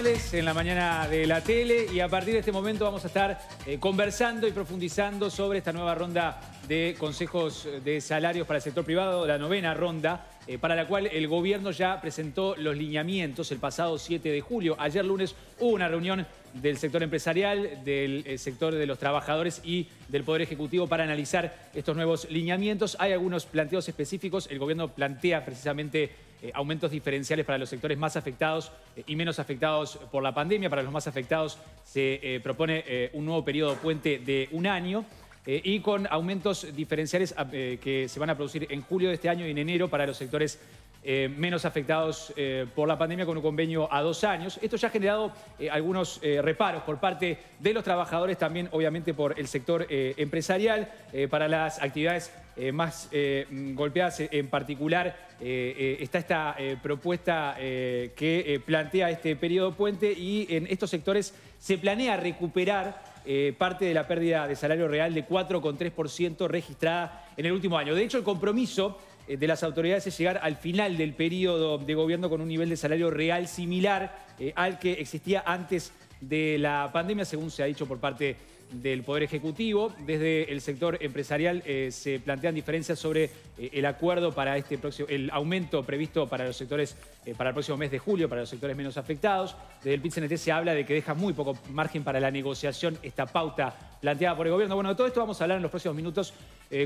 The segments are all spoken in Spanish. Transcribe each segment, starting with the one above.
en la mañana de la tele y a partir de este momento vamos a estar eh, conversando y profundizando sobre esta nueva ronda de consejos eh, de salarios para el sector privado, la novena ronda, eh, para la cual el gobierno ya presentó los lineamientos el pasado 7 de julio. Ayer lunes hubo una reunión del sector empresarial, del sector de los trabajadores y del Poder Ejecutivo para analizar estos nuevos lineamientos. Hay algunos planteos específicos, el gobierno plantea precisamente eh, aumentos diferenciales para los sectores más afectados eh, y menos afectados por la pandemia. Para los más afectados se eh, propone un nuevo periodo puente de un año. y con aumentos diferenciales que se van a producir en julio de este año y en enero para los sectores eh, menos afectados eh, por la pandemia con un convenio a dos años. Esto ya ha generado eh, algunos reparos por parte de los trabajadores, también obviamente por el sector empresarial, para las actividades más golpeadas en particular. está esta propuesta que plantea este periodo puente y en estos sectores se planea recuperar parte de la pérdida de salario real de 4,3% registrada en el último año. De hecho, el compromiso eh, de las autoridades es llegar al final del periodo de gobierno con un nivel de salario real similar eh, al que existía antes de la pandemia, según se ha dicho por parte del Poder Ejecutivo. Desde el sector empresarial eh, se plantean diferencias sobre eh, el acuerdo para este próximo, el aumento previsto para los sectores, eh, para el próximo mes de julio, para los sectores menos afectados. Desde el pit se habla de que deja muy poco margen para la negociación esta pauta planteada por el gobierno. Bueno, de todo esto vamos a hablar en los próximos minutos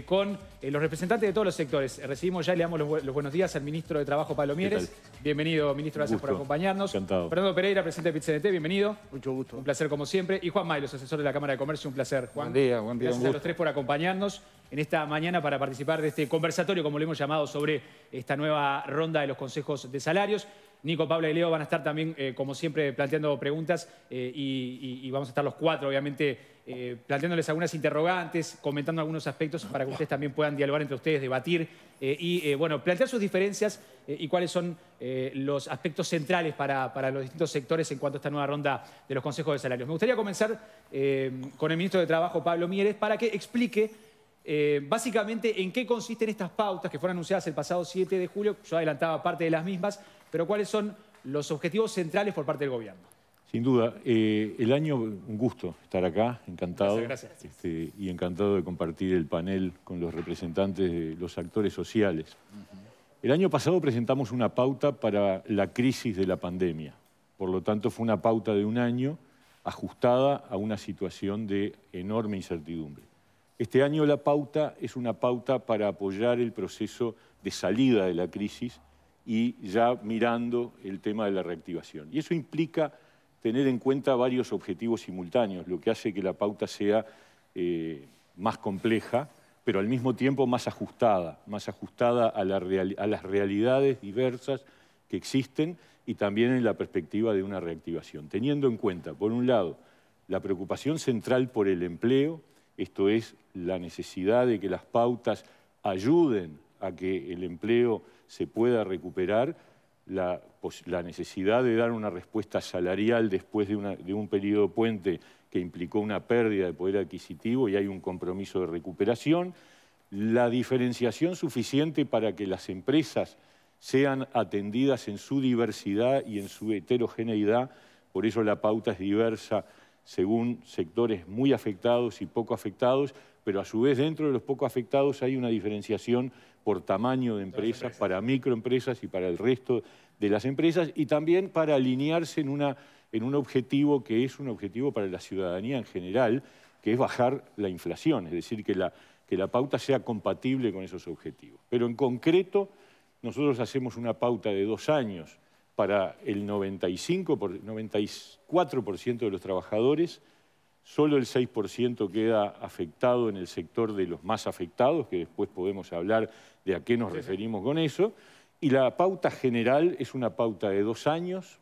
con los representantes de todos los sectores. Recibimos ya, le damos los, buenos días al ministro de Trabajo, Pablo Bienvenido, ministro, gracias por acompañarnos. Encantado. Fernando Pereira, presidente del pit bienvenido. Mucho gusto. Un placer como siempre. Y Juan May, asesor de la Cámara de Comercio es un placer, Juan. Buen día, buen día. un a los tres por acompañarnos en esta mañana para participar de este conversatorio, como lo hemos llamado, sobre esta nueva ronda de los consejos de salarios. Nico, Pablo y Leo van a estar también, eh, como siempre, planteando preguntas eh, y vamos a estar los cuatro, obviamente, eh, planteándoles algunas interrogantes, comentando algunos aspectos para que ustedes también puedan dialogar entre ustedes, debatir eh, y, eh, bueno, plantear sus diferencias y cuáles son los aspectos centrales para, para, los distintos sectores en cuanto a esta nueva ronda de los consejos de salarios. Me gustaría comenzar con el ministro de Trabajo, Pablo Mieres, para que explique básicamente en qué consisten estas pautas que fueron anunciadas el pasado 7 de julio. Yo adelantaba parte de las mismas, pero cuáles son los objetivos centrales por parte del gobierno. Sin duda. Eh, el año, un gusto estar acá, encantado. Este, y encantado de compartir el panel con los representantes de los actores sociales. El año pasado presentamos una pauta para la crisis de la pandemia. Por lo tanto, fue una pauta de un año ajustada a una situación de enorme incertidumbre. Este año la pauta es una pauta para apoyar el proceso de salida de la crisis y ya mirando el tema de la reactivación. Y eso implica tener en cuenta varios objetivos simultáneos, lo que hace que la pauta sea eh, más compleja, pero al mismo tiempo más ajustada, más ajustada a, las realidades diversas que existen y también en la perspectiva de una reactivación, teniendo en cuenta, por un lado, la preocupación central por el empleo, esto es la necesidad de que las pautas ayuden a que el empleo se pueda recuperar, la la necesidad de dar una respuesta salarial después de, un periodo puente que implicó una pérdida de poder adquisitivo y hay un compromiso de recuperación, la diferenciación suficiente para que las empresas sean atendidas en su diversidad y en su heterogeneidad, por eso la pauta es diversa según sectores muy afectados y poco afectados, pero a su vez dentro de los poco afectados hay una diferenciación por tamaño de empresas, empresas. para microempresas y para el resto de las empresas y también para alinearse en, una, en un objetivo que es un objetivo para la ciudadanía en general, que es bajar la inflación, es decir, que la, que la pauta sea compatible con esos objetivos. Pero en concreto, nosotros hacemos una pauta de dos años para el 95, 94% de los trabajadores, solo el 6% queda afectado en el sector de los más afectados, que después podemos hablar de a qué nos referimos con eso, y la pauta general es una pauta de dos años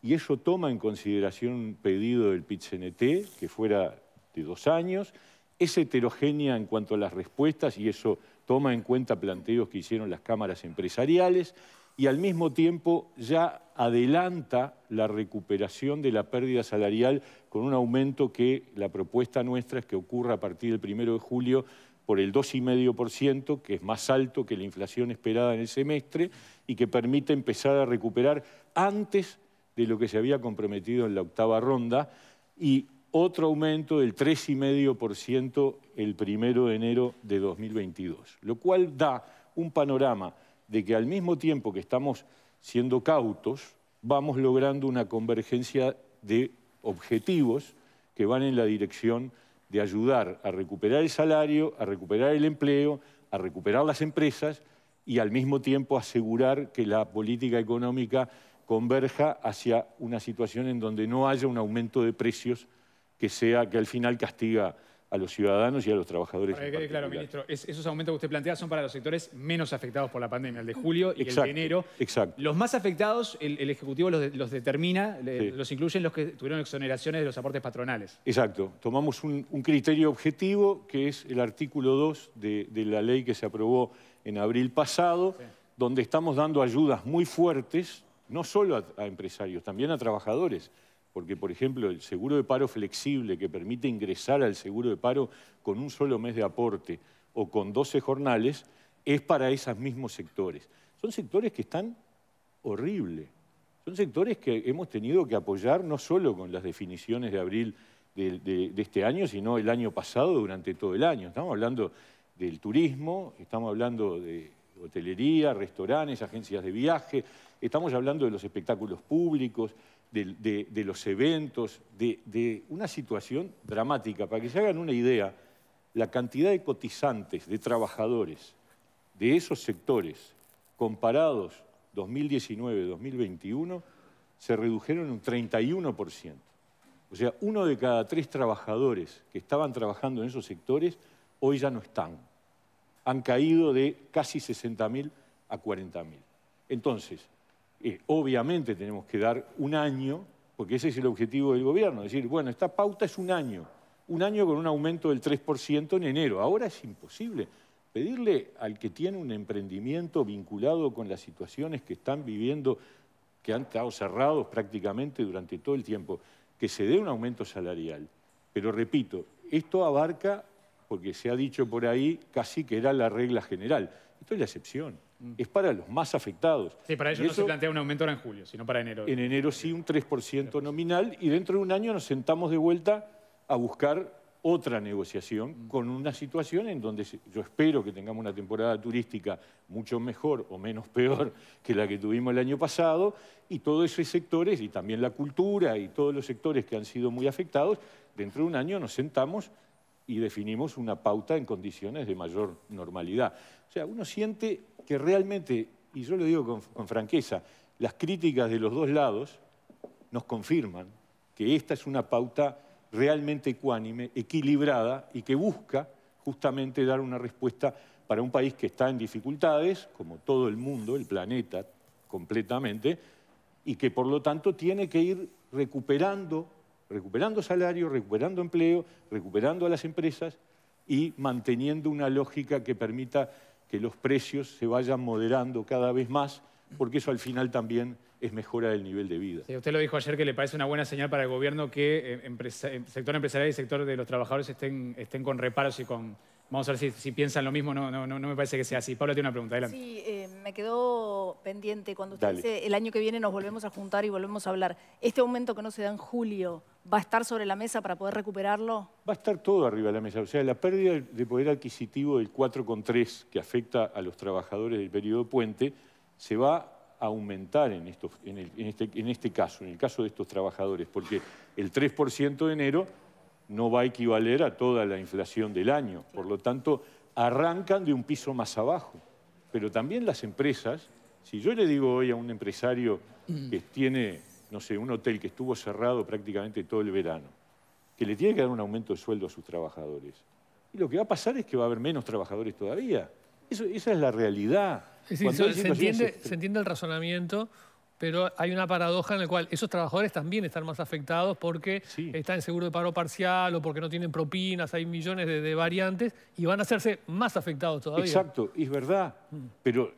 y eso toma en consideración un pedido del PIT-CNT que fuera de dos años. Es heterogénea en cuanto a las respuestas y eso toma en cuenta planteos que hicieron las cámaras empresariales y al mismo tiempo ya adelanta la recuperación de la pérdida salarial con un aumento que la propuesta nuestra es que ocurra a partir del primero de julio por el 2,5%, que es más alto que la inflación esperada en el semestre y que permite empezar a recuperar antes de lo que se había comprometido en la octava ronda y otro aumento del 3,5% el primero de enero de 2022, lo cual da un panorama de que al mismo tiempo que estamos siendo cautos, vamos logrando una convergencia de objetivos que van en la dirección de ayudar a recuperar el salario, a recuperar el empleo, a recuperar las empresas y al mismo tiempo asegurar que la política económica converja hacia una situación en donde no haya un aumento de precios que sea que al final castiga a los ciudadanos y a los trabajadores. Para que quede claro, ministro, esos aumentos que usted plantea son para los sectores menos afectados por la pandemia, el de julio y el de enero. Exacto. Los más afectados, el, Ejecutivo los, determina, los incluyen los que tuvieron exoneraciones de los aportes patronales. Exacto. Tomamos un, criterio objetivo que es el artículo 2 de, la ley que se aprobó en abril pasado, donde estamos dando ayudas muy fuertes, no solo a empresarios, también a trabajadores. Porque, por ejemplo, el seguro de paro flexible que permite ingresar al seguro de paro con un solo mes de aporte o con 12 jornales, es para esos mismos sectores. Son sectores que están horrible. Son sectores que hemos tenido que apoyar no solo con las definiciones de abril de, de este año, sino el año pasado durante todo el año. Estamos hablando del turismo, estamos hablando de hotelería, restaurantes, agencias de viaje, estamos hablando de los espectáculos públicos, de, los eventos, de, de una situación dramática. Para que se hagan una idea, la cantidad de cotizantes, de trabajadores de esos sectores comparados 2019-2021 se redujeron un 31%. O sea, uno de cada tres trabajadores que estaban trabajando en esos sectores hoy ya no están. Han caído de casi 60.000 a 40.000. Entonces, eh, obviamente tenemos que dar un año, porque ese es el objetivo del gobierno, decir, bueno, esta pauta es un año, un año con un aumento del 3% en enero. Ahora es imposible. Pedirle al que tiene un emprendimiento vinculado con las situaciones que están viviendo, que han estado cerrados prácticamente durante todo el tiempo, que se dé un aumento salarial. Pero repito, esto abarca, porque se ha dicho por ahí, casi que era la regla general. Esto es la excepción. Mm. es para los más afectados. Sí, para ellos no se plantea un aumento ahora en julio, sino para enero. En enero sí, un 3% nominal y dentro de un año nos sentamos de vuelta a buscar otra negociación mm. con una situación en donde yo espero que tengamos una temporada turística mucho mejor o menos peor que la que tuvimos el año pasado y todos esos sectores y también la cultura y todos los sectores que han sido muy afectados, dentro de un año nos sentamos y definimos una pauta en condiciones de mayor normalidad. O sea, uno siente que realmente, y yo lo digo con, franqueza, las críticas de los dos lados nos confirman que esta es una pauta realmente ecuánime, equilibrada y que busca justamente dar una respuesta para un país que está en dificultades, como todo el mundo, el planeta completamente, y que por lo tanto tiene que ir recuperando, recuperando salario, recuperando empleo, recuperando a las empresas y manteniendo una lógica que permita los precios se vayan moderando cada vez más, porque eso al final también es mejora del nivel de vida. usted lo dijo ayer que le parece una buena señal para el gobierno que el eh, eh, sector empresarial y sector de los trabajadores estén, estén con reparos y con Vamos a ver si, piensan lo mismo, no, me parece que sea así. Paula tiene una pregunta, adelante. Sí, eh, me quedó pendiente cuando usted dice el año que viene nos volvemos a juntar y volvemos a hablar. ¿Este aumento que no se da en julio va a estar sobre la mesa para poder recuperarlo? Va a estar todo arriba de la mesa. O sea, la pérdida de poder adquisitivo del 4,3 que afecta a los trabajadores del periodo puente se va a aumentar en este, este caso, en el caso de estos trabajadores, porque el 3% de enero no va a equivaler a toda la inflación del año. Por lo tanto, arrancan de un piso más abajo. Pero también las empresas, si yo le digo hoy a un empresario que tiene, no sé, un hotel que estuvo cerrado prácticamente todo el verano, que le tiene que dar un aumento de sueldo a sus trabajadores, y lo que va a pasar es que va a haber menos trabajadores todavía. esa es la realidad. se, entiende, el razonamiento, pero hay una paradoja en la cual esos trabajadores también están más afectados porque están en seguro de paro parcial o porque no tienen propinas, hay millones de, variantes y van a hacerse más afectados todavía. Exacto, es verdad, mm. pero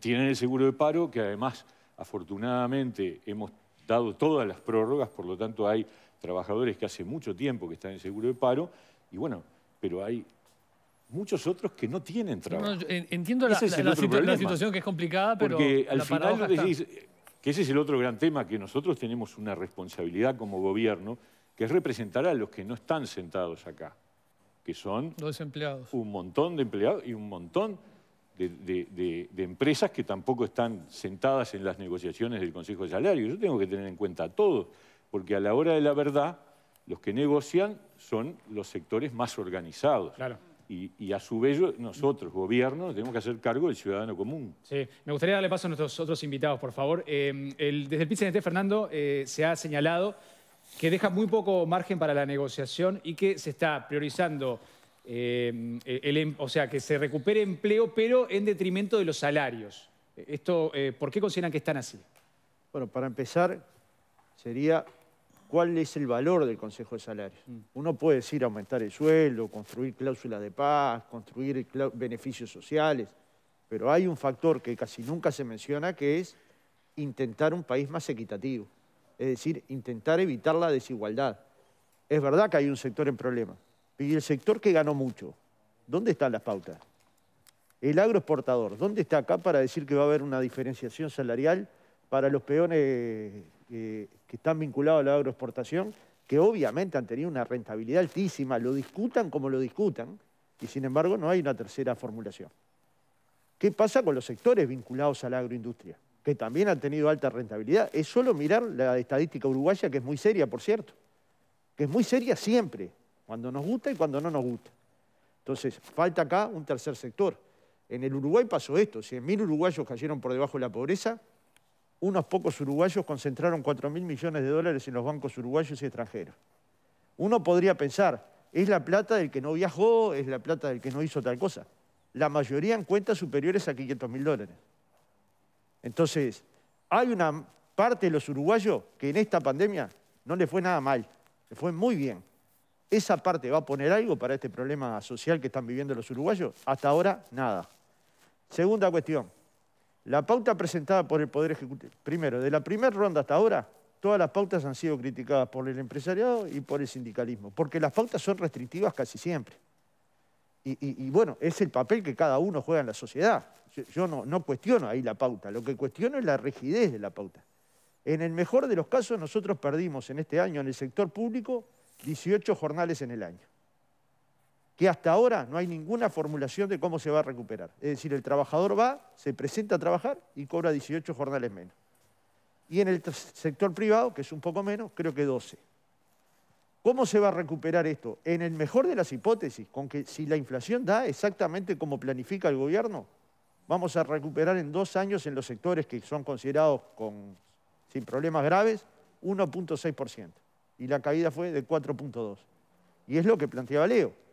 tienen el seguro de paro que además, afortunadamente, hemos dado todas las prórrogas, por lo tanto hay trabajadores que hace mucho tiempo que están en seguro de paro y bueno, pero hay muchos otros que no tienen trabajo. entiendo la, situación que es complicada, pero. Porque al final lo decís, y ese es el otro gran tema, que nosotros tenemos una responsabilidad como gobierno, que es representar a los que no están sentados acá, que son los empleados. un montón de empleados y un montón de, de, empresas que tampoco están sentadas en las negociaciones del Consejo de Salario. Yo tengo que tener en cuenta a todos, porque a la hora de la verdad, los que negocian son los sectores más organizados. Claro. Y, a su vez nosotros, gobierno, tenemos que hacer cargo del ciudadano común. Sí, me gustaría darle paso a nuestros otros invitados, por favor. Eh, el, desde el PCNT, Fernando, eh, se ha señalado que deja muy poco margen para la negociación y que se está priorizando, eh, em, o sea, que se recupere empleo, pero en detrimento de los salarios. Esto, eh, ¿Por qué consideran que están así? Bueno, para empezar, sería cuál es el valor del Consejo de Salarios. Mm. Uno puede decir aumentar el sueldo, construir cláusulas de paz, construir beneficios sociales, pero hay un factor que casi nunca se menciona que es intentar un país más equitativo, es decir, intentar evitar la desigualdad. Es verdad que hay un sector en problema, y el sector que ganó mucho, ¿dónde están las pautas? El agroexportador, ¿dónde está acá para decir que va a haber una diferenciación salarial para los peones que, están vinculados a la agroexportación, que obviamente han tenido una rentabilidad altísima, lo discutan como lo discutan, y sin embargo no hay una tercera formulación. ¿Qué pasa con los sectores vinculados a la agroindustria? Que también han tenido alta rentabilidad. Es solo mirar la estadística uruguaya, que es muy seria, por cierto. Que es muy seria siempre, cuando nos gusta y cuando no nos gusta. Entonces, falta acá un tercer sector. En el Uruguay pasó esto, 100.000 uruguayos cayeron por debajo de la pobreza, unos pocos uruguayos concentraron 4 mil millones de dólares en los bancos uruguayos y extranjeros. Uno podría pensar, es la plata del que no viajó, es la plata del que no hizo tal cosa. La mayoría en cuentas superiores a 500 mil dólares. Entonces, hay una parte de los uruguayos que en esta pandemia no le fue nada mal, le fue muy bien. ¿Esa parte va a poner algo para este problema social que están viviendo los uruguayos? Hasta ahora, nada. Segunda cuestión, la pauta presentada por el Poder Ejecutivo, primero, de la primera ronda hasta ahora, todas las pautas han sido criticadas por el empresariado y por el sindicalismo, porque las pautas son restrictivas casi siempre. Y, bueno, es el papel que cada uno juega en la sociedad. Yo, no, no cuestiono ahí la pauta, lo que cuestiono es la rigidez de la pauta. En el mejor de los casos, nosotros perdimos en este año en el sector público 18 jornales en el año que hasta ahora no hay ninguna formulación de cómo se va a recuperar. Es decir, el trabajador va, se presenta a trabajar y cobra 18 jornales menos. Y en el sector privado, que es un poco menos, creo que 12. ¿Cómo se va a recuperar esto? En el mejor de las hipótesis, con que si la inflación da exactamente como planifica el gobierno, vamos a recuperar en dos años en los sectores que son considerados sin problemas graves 1.6%. Y la caída fue de 4.2%. Y es lo que planteaba Leo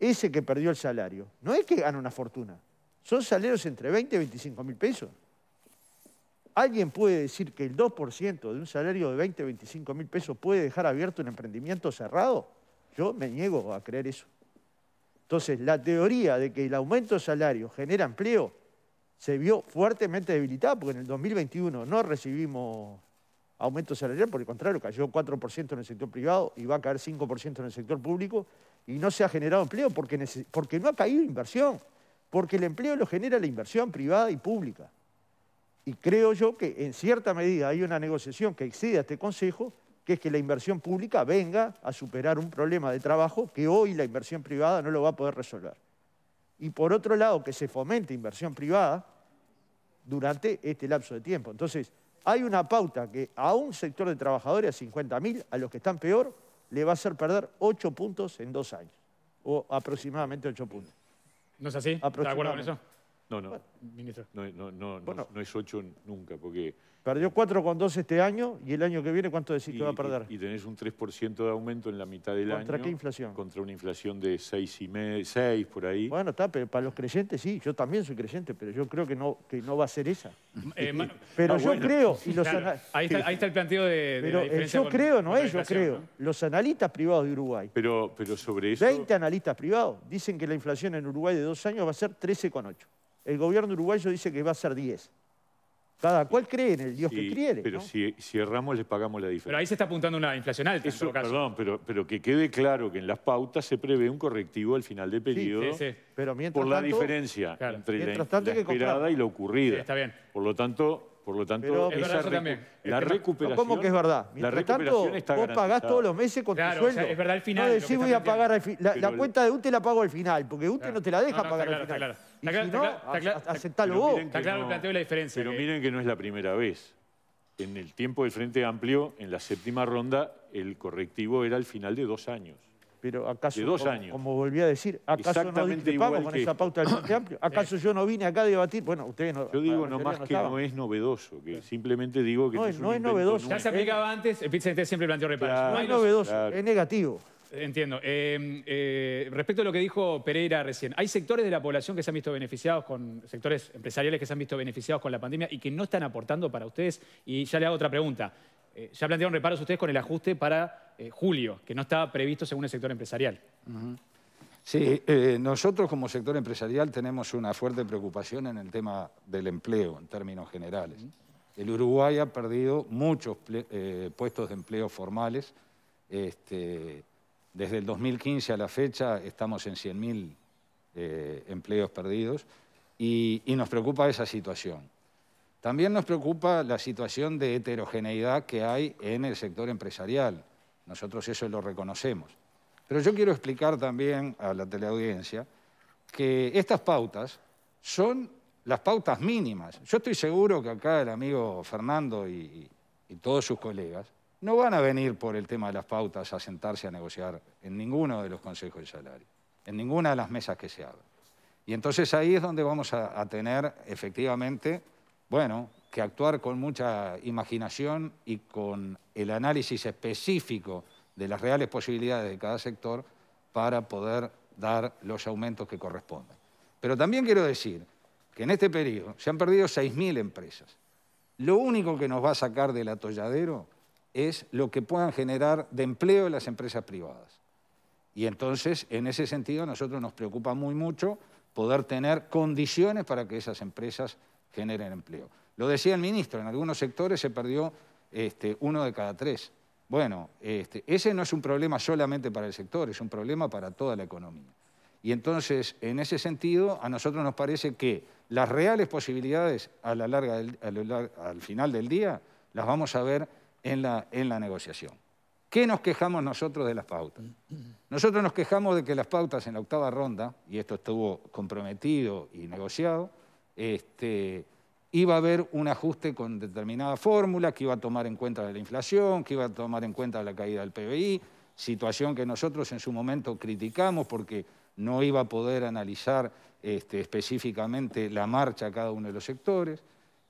ese que perdió el salario, no es que gana una fortuna, son salarios entre 20 y 25 mil pesos. ¿Alguien puede decir que el 2% de un salario de 20 o 25 mil pesos puede dejar abierto un emprendimiento cerrado? Yo me niego a creer eso. Entonces, la teoría de que el aumento de salario genera empleo se vio fuertemente debilitada porque en el 2021 no recibimos aumento salarial, por el contrario, cayó 4% en el sector privado y va a caer 5% en el sector público y no se ha generado empleo porque, no ha caído inversión, porque el empleo lo genera la inversión privada y pública. Y creo yo que en cierta medida hay una negociación que excede a este Consejo, que es que la inversión pública venga a superar un problema de trabajo que hoy la inversión privada no lo va a poder resolver. Y por otro lado, que se fomente inversión privada durante este lapso de tiempo. Entonces, hay una pauta que a un sector de trabajadores, a 50.000, a los que están peor, le va a hacer perder 8 puntos en dos años, o aproximadamente 8 puntos. ¿No es así? ¿Está de acuerdo con eso? No, no. Bueno, ministro. No, no, no, bueno. no, es 8 nunca, porque Perdió 4,2 este año y el año que viene, ¿cuánto decís que va a perder? Y, tenés un 3% de aumento en la mitad del año. ¿Contra qué inflación? Contra una inflación de 6, y 6 por ahí. Bueno, está, pero para los creyentes sí, yo también soy creyente, pero yo creo que no, que no va a ser esa. pero yo creo... ahí, está, el planteo de, pero eh, Yo creo, no es, yo creo. Los analistas privados de Uruguay. Pero, pero sobre eso... 20 analistas privados dicen que la inflación en Uruguay de dos años va a ser 13,8. El gobierno uruguayo dice que va a ser 10. ¿Cuál cree en el Dios que quiere. Pero si, si, erramos, le pagamos la diferencia. Pero ahí se está apuntando una inflacional. alta. Perdón, pero, que quede claro que en las pautas se prevé un correctivo al final del periodo pero mientras por la diferencia entre la, esperada y lo ocurrida. está bien. Por lo tanto, por lo tanto, la este, recuperación. ¿Cómo que es verdad? Mientras tanto, vos pagás todos los meses con tu sueldo. es verdad al final. No decís voy a pagar La, cuenta de UTE la pago al final, porque UTE no te la deja pagar al final. Y si no, vos. Está claro planteo la diferencia. Pero miren que no es la primera vez. En el tiempo del Frente Amplio, en la séptima ronda, el correctivo era al final de dos años. Pero acaso, dos años. Como, volví a decir, ¿acaso no con esa pauta del Amplio? ¿Acaso yo no vine acá a debatir? Bueno, ustedes no... Yo digo nomás que no es novedoso, que simplemente digo que... No, es, no es novedoso. Ya se aplicaba antes, el siempre planteó reparos. no es novedoso, es negativo. Entiendo. Eh, eh, respecto a lo que dijo Pereira recién, hay sectores de la población que se han visto beneficiados con, sectores empresariales que se han visto beneficiados con la pandemia y que no están aportando para ustedes. Y ya le hago otra pregunta ha eh, planteado un reparos ustedes con el ajuste para eh, julio, que no estaba previsto según el sector empresarial. Sí, eh, nosotros como sector empresarial tenemos una fuerte preocupación en el tema del empleo, en términos generales. El Uruguay ha perdido muchos puestos de empleo formales. Este, desde el 2015 a la fecha estamos en 100.000 eh, empleos perdidos y nos preocupa esa situación. También nos preocupa la situación de heterogeneidad que hay en el sector empresarial. Nosotros eso lo reconocemos. Pero yo quiero explicar también a la teleaudiencia que estas pautas son las pautas mínimas. Yo estoy seguro que acá el amigo Fernando y, todos sus colegas no van a venir por el tema de las pautas a sentarse a negociar en ninguno de los consejos de salario, en ninguna de las mesas que se abren. Y entonces ahí es donde vamos a, a tener efectivamente bueno, que actuar con mucha imaginación y con el análisis específico de las reales posibilidades de cada sector para poder dar los aumentos que corresponden. Pero también quiero decir que en este periodo se han perdido 6.000 empresas. Lo único que nos va a sacar del atolladero es lo que puedan generar de empleo las empresas privadas. Y entonces, en ese sentido, a nosotros nos preocupa muy mucho poder tener condiciones para que esas empresas generen empleo. Lo decía el ministro, en algunos sectores se perdió este, uno de cada tres. Bueno, este, ese no es un problema solamente para el sector, es un problema para toda la economía. Y entonces, en ese sentido, a nosotros nos parece que las reales posibilidades a la larga al final del día las vamos a ver en la, en la negociación. ¿Qué nos quejamos nosotros de las pautas? Nosotros nos quejamos de que las pautas en la octava ronda, y esto estuvo comprometido y negociado, este, iba a haber un ajuste con determinada fórmula que iba a tomar en cuenta la inflación, que iba a tomar en cuenta la caída del PBI, situación que nosotros en su momento criticamos porque no iba a poder analizar este, específicamente la marcha a cada uno de los sectores,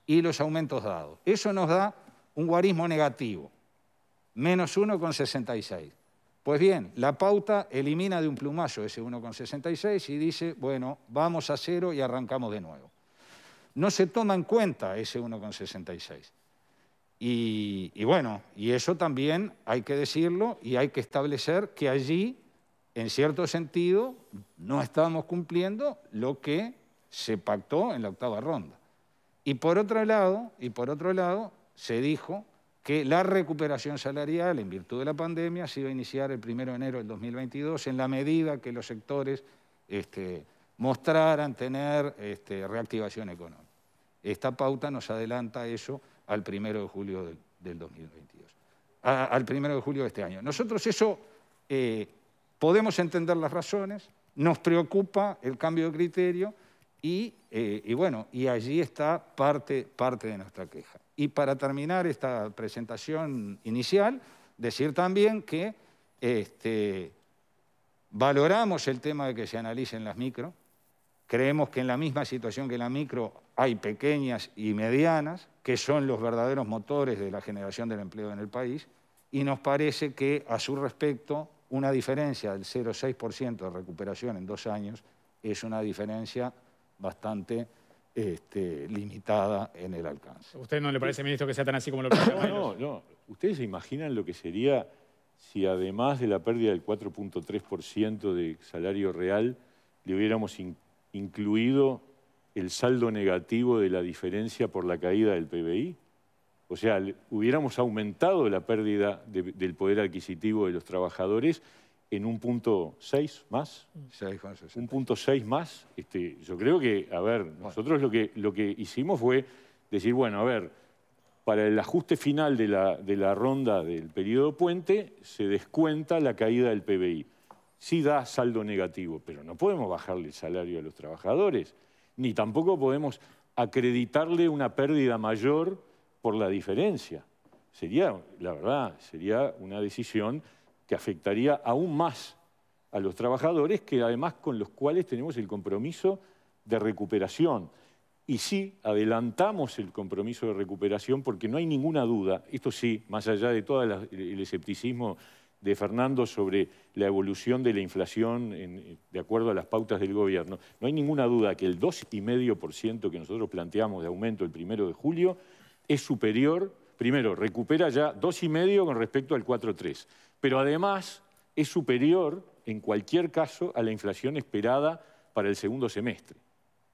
y los aumentos dados. Eso nos da un guarismo negativo, menos 1,66. Pues bien, la pauta elimina de un plumazo ese 1,66 y dice, bueno, vamos a cero y arrancamos de nuevo no se toma en cuenta ese 1,66. Y, y bueno, y eso también hay que decirlo y hay que establecer que allí, en cierto sentido, no estábamos cumpliendo lo que se pactó en la octava ronda. Y por otro lado, y por otro lado, se dijo que la recuperación salarial en virtud de la pandemia se iba a iniciar el 1 de enero del 2022 en la medida que los sectores este, mostraran tener este, reactivación económica. Esta pauta nos adelanta eso al primero de julio del, 2022, al primero de julio de este año. Nosotros eso eh, podemos entender las razones, nos preocupa el cambio de criterio eh, y, bueno, y allí está parte, parte de nuestra queja. Y para terminar esta presentación inicial, decir también que este, valoramos el tema de que se analicen las micro, Creemos que en la misma situación que la micro hay pequeñas y medianas, que son los verdaderos motores de la generación del empleo en el país, y nos parece que a su respecto una diferencia del 0,6% de recuperación en dos años es una diferencia bastante este, limitada en el alcance. usted no le parece, ministro, que sea tan así como lo que No, no. ¿Ustedes se imaginan lo que sería si además de la pérdida del 4.3% de salario real, le hubiéramos incluido el saldo negativo de la diferencia por la caída del PBI? O sea, hubiéramos aumentado la pérdida del poder adquisitivo de los trabajadores en un punto más. 6 más Un punto seis más. Este, yo creo que, a ver, nosotros lo, que, lo que hicimos fue decir, bueno, a ver, para el ajuste final de la, de la ronda del periodo puente se descuenta la caída del PBI sí da saldo negativo, pero no podemos bajarle el salario a los trabajadores, ni tampoco podemos acreditarle una pérdida mayor por la diferencia. Sería, la verdad, sería una decisión que afectaría aún más a los trabajadores, que además con los cuales tenemos el compromiso de recuperación. Y sí, adelantamos el compromiso de recuperación porque no hay ninguna duda, esto sí, más allá de todo el escepticismo de Fernando sobre la evolución de la inflación de acuerdo a las pautas del gobierno, no hay ninguna duda que el 2,5% que nosotros planteamos de aumento el primero de julio es superior, primero, recupera ya 2,5% con respecto al 4,3%, pero además es superior en cualquier caso a la inflación esperada para el segundo semestre,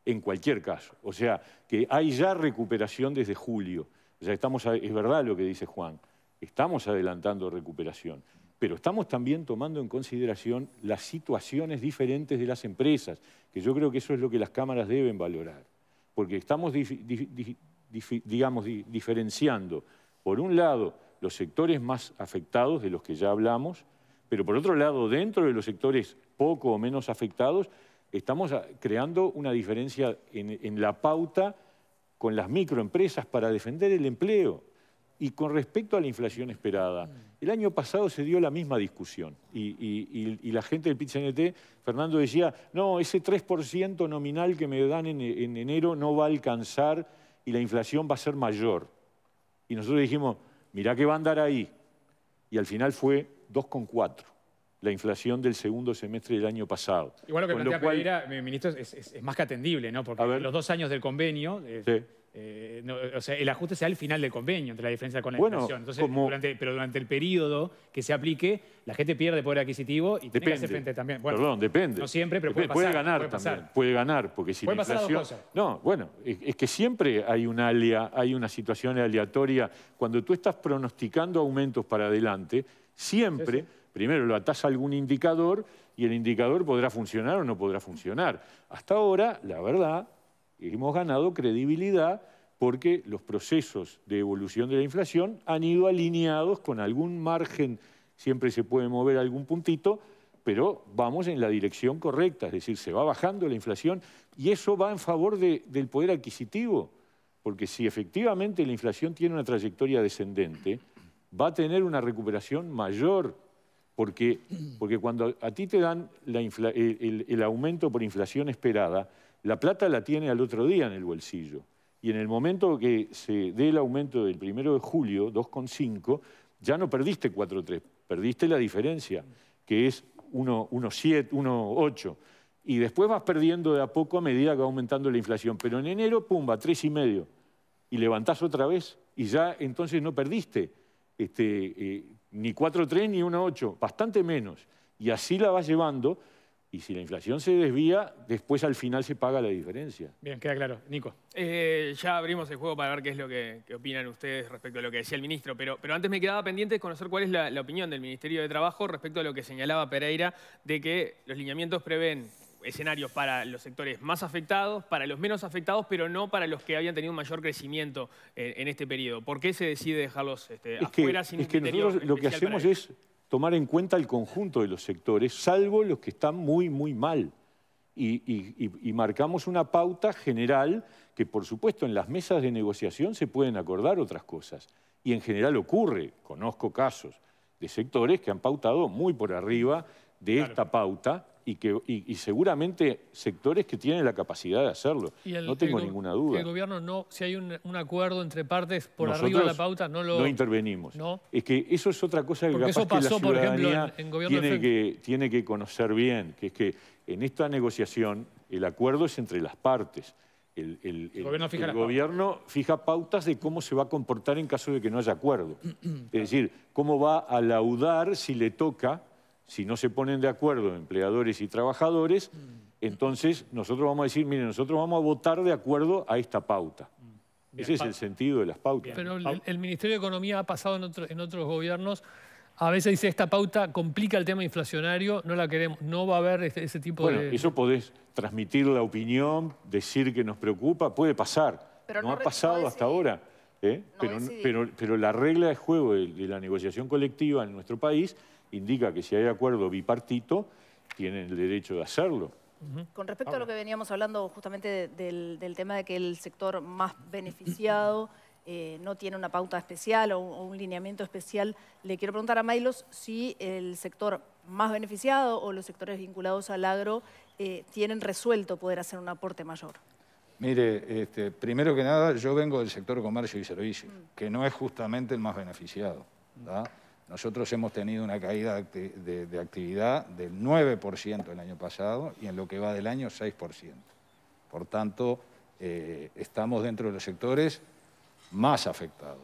en cualquier caso. O sea, que hay ya recuperación desde julio. es verdad lo que dice Juan, estamos adelantando recuperación pero estamos también tomando en consideración las situaciones diferentes de las empresas, que yo creo que eso es lo que las cámaras deben valorar, porque estamos, digamos, diferenciando, por un lado, los sectores más afectados, de los que ya hablamos, pero por otro lado, dentro de los sectores poco o menos afectados, estamos creando una diferencia en la pauta con las microempresas para defender el empleo. Y con respecto a la inflación esperada, mm. el año pasado se dio la misma discusión y, la gente del PITCNT, Fernando decía, no, ese 3% nominal que me dan en, enero no va a alcanzar y la inflación va a ser mayor. Y nosotros dijimos, mirá que va a andar ahí. Y al final fue 2,4 la inflación del segundo semestre del año pasado. Igual lo que plantea eh, ministro, es, más que atendible, ¿no? Porque los dos años del convenio... Eh, eh, o sea, el ajuste sea el final del convenio, entre la diferencia con la inflación. pero durante el periodo que se aplique, la gente pierde poder adquisitivo y tiene que frente también. Perdón, depende. No siempre, pero puede, pasar, puede ganar también. Puede ganar, porque si la inflación... No, bueno, es que siempre hay una, alia, hay una situación aleatoria. Cuando tú estás pronosticando aumentos para adelante, siempre, primero lo atas a algún indicador y el indicador podrá funcionar o no podrá funcionar. Hasta ahora, la verdad, hemos ganado credibilidad porque los procesos de evolución de la inflación han ido alineados con algún margen, siempre se puede mover algún puntito, pero vamos en la dirección correcta, es decir, se va bajando la inflación y eso va en favor del poder adquisitivo, porque si efectivamente la inflación tiene una trayectoria descendente, va a tener una recuperación mayor, porque, cuando a ti te dan el aumento por inflación esperada, la plata la tiene al otro día en el bolsillo. Y en el momento que se dé el aumento del primero de julio, 2,5, ya no perdiste 4,3, perdiste la diferencia, que es 1,7, 1,8. Y después vas perdiendo de a poco a medida que va aumentando la inflación. Pero en enero, pumba, 3,5. Y levantás otra vez y ya entonces no perdiste este, eh, ni 4,3 ni 1,8, bastante menos. Y así la vas llevando y si la inflación se desvía, después al final se paga la diferencia. Bien, queda claro. Nico. Eh, ya abrimos el juego para ver qué es lo que, opinan ustedes respecto a lo que decía el ministro, pero, pero antes me quedaba pendiente de conocer cuál es la, opinión del Ministerio de Trabajo respecto a lo que señalaba Pereira de que los lineamientos prevén escenarios para los sectores más afectados, para los menos afectados, pero no para los que habían tenido un mayor crecimiento en, este periodo. ¿Por qué se decide dejarlos este, afuera que, sin Es que nosotros lo que hacemos es tomar en cuenta el conjunto de los sectores, salvo los que están muy, muy mal. Y, marcamos una pauta general que, por supuesto, en las mesas de negociación se pueden acordar otras cosas. Y en general ocurre, conozco casos de sectores que han pautado muy por arriba de esta pauta y, que, seguramente sectores que tienen la capacidad de hacerlo. no tengo ninguna duda. El gobierno no, si hay un, acuerdo entre partes por arriba de la pauta, no lo... No intervenimos. Es que eso es otra cosa que el eso la ciudadanía por tiene, que, tiene que conocer bien, que es que en esta negociación el acuerdo es entre las partes. El, gobierno, el gobierno fija, pautas de cómo se va a comportar en caso de que no haya acuerdo. es decir, cómo va a laudar si le toca si no se ponen de acuerdo empleadores y trabajadores, entonces nosotros vamos a decir, mire, nosotros vamos a votar de acuerdo a esta pauta. Ese es el sentido de las pautas. Pero el, Ministerio de Economía ha pasado en, otros gobiernos a veces dice esta pauta complica el tema inflacionario, no la queremos, no va a haber este, ese, tipo de... Bueno, eso podés transmitir la opinión, decir que nos preocupa, puede pasar. Pero no, ha pasado hasta ahora. ¿eh? pero, la regla de juego de la negociación colectiva en nuestro país indica que si hay acuerdo bipartito, tienen el derecho de hacerlo. Con respecto a lo que veníamos hablando justamente del, tema de que el sector más beneficiado eh, no tiene una pauta especial o, un lineamiento especial, le quiero preguntar a Mailos si el sector más beneficiado o los sectores vinculados al agro eh, tienen resuelto poder hacer un aporte mayor. Mire, este, primero que nada, yo vengo del sector comercio y servicios, mm. que no es justamente el más beneficiado. Nosotros hemos tenido una caída de, actividad del 9% el año pasado y en lo que va del año 6%. Por tanto, eh, estamos dentro de los sectores más afectados.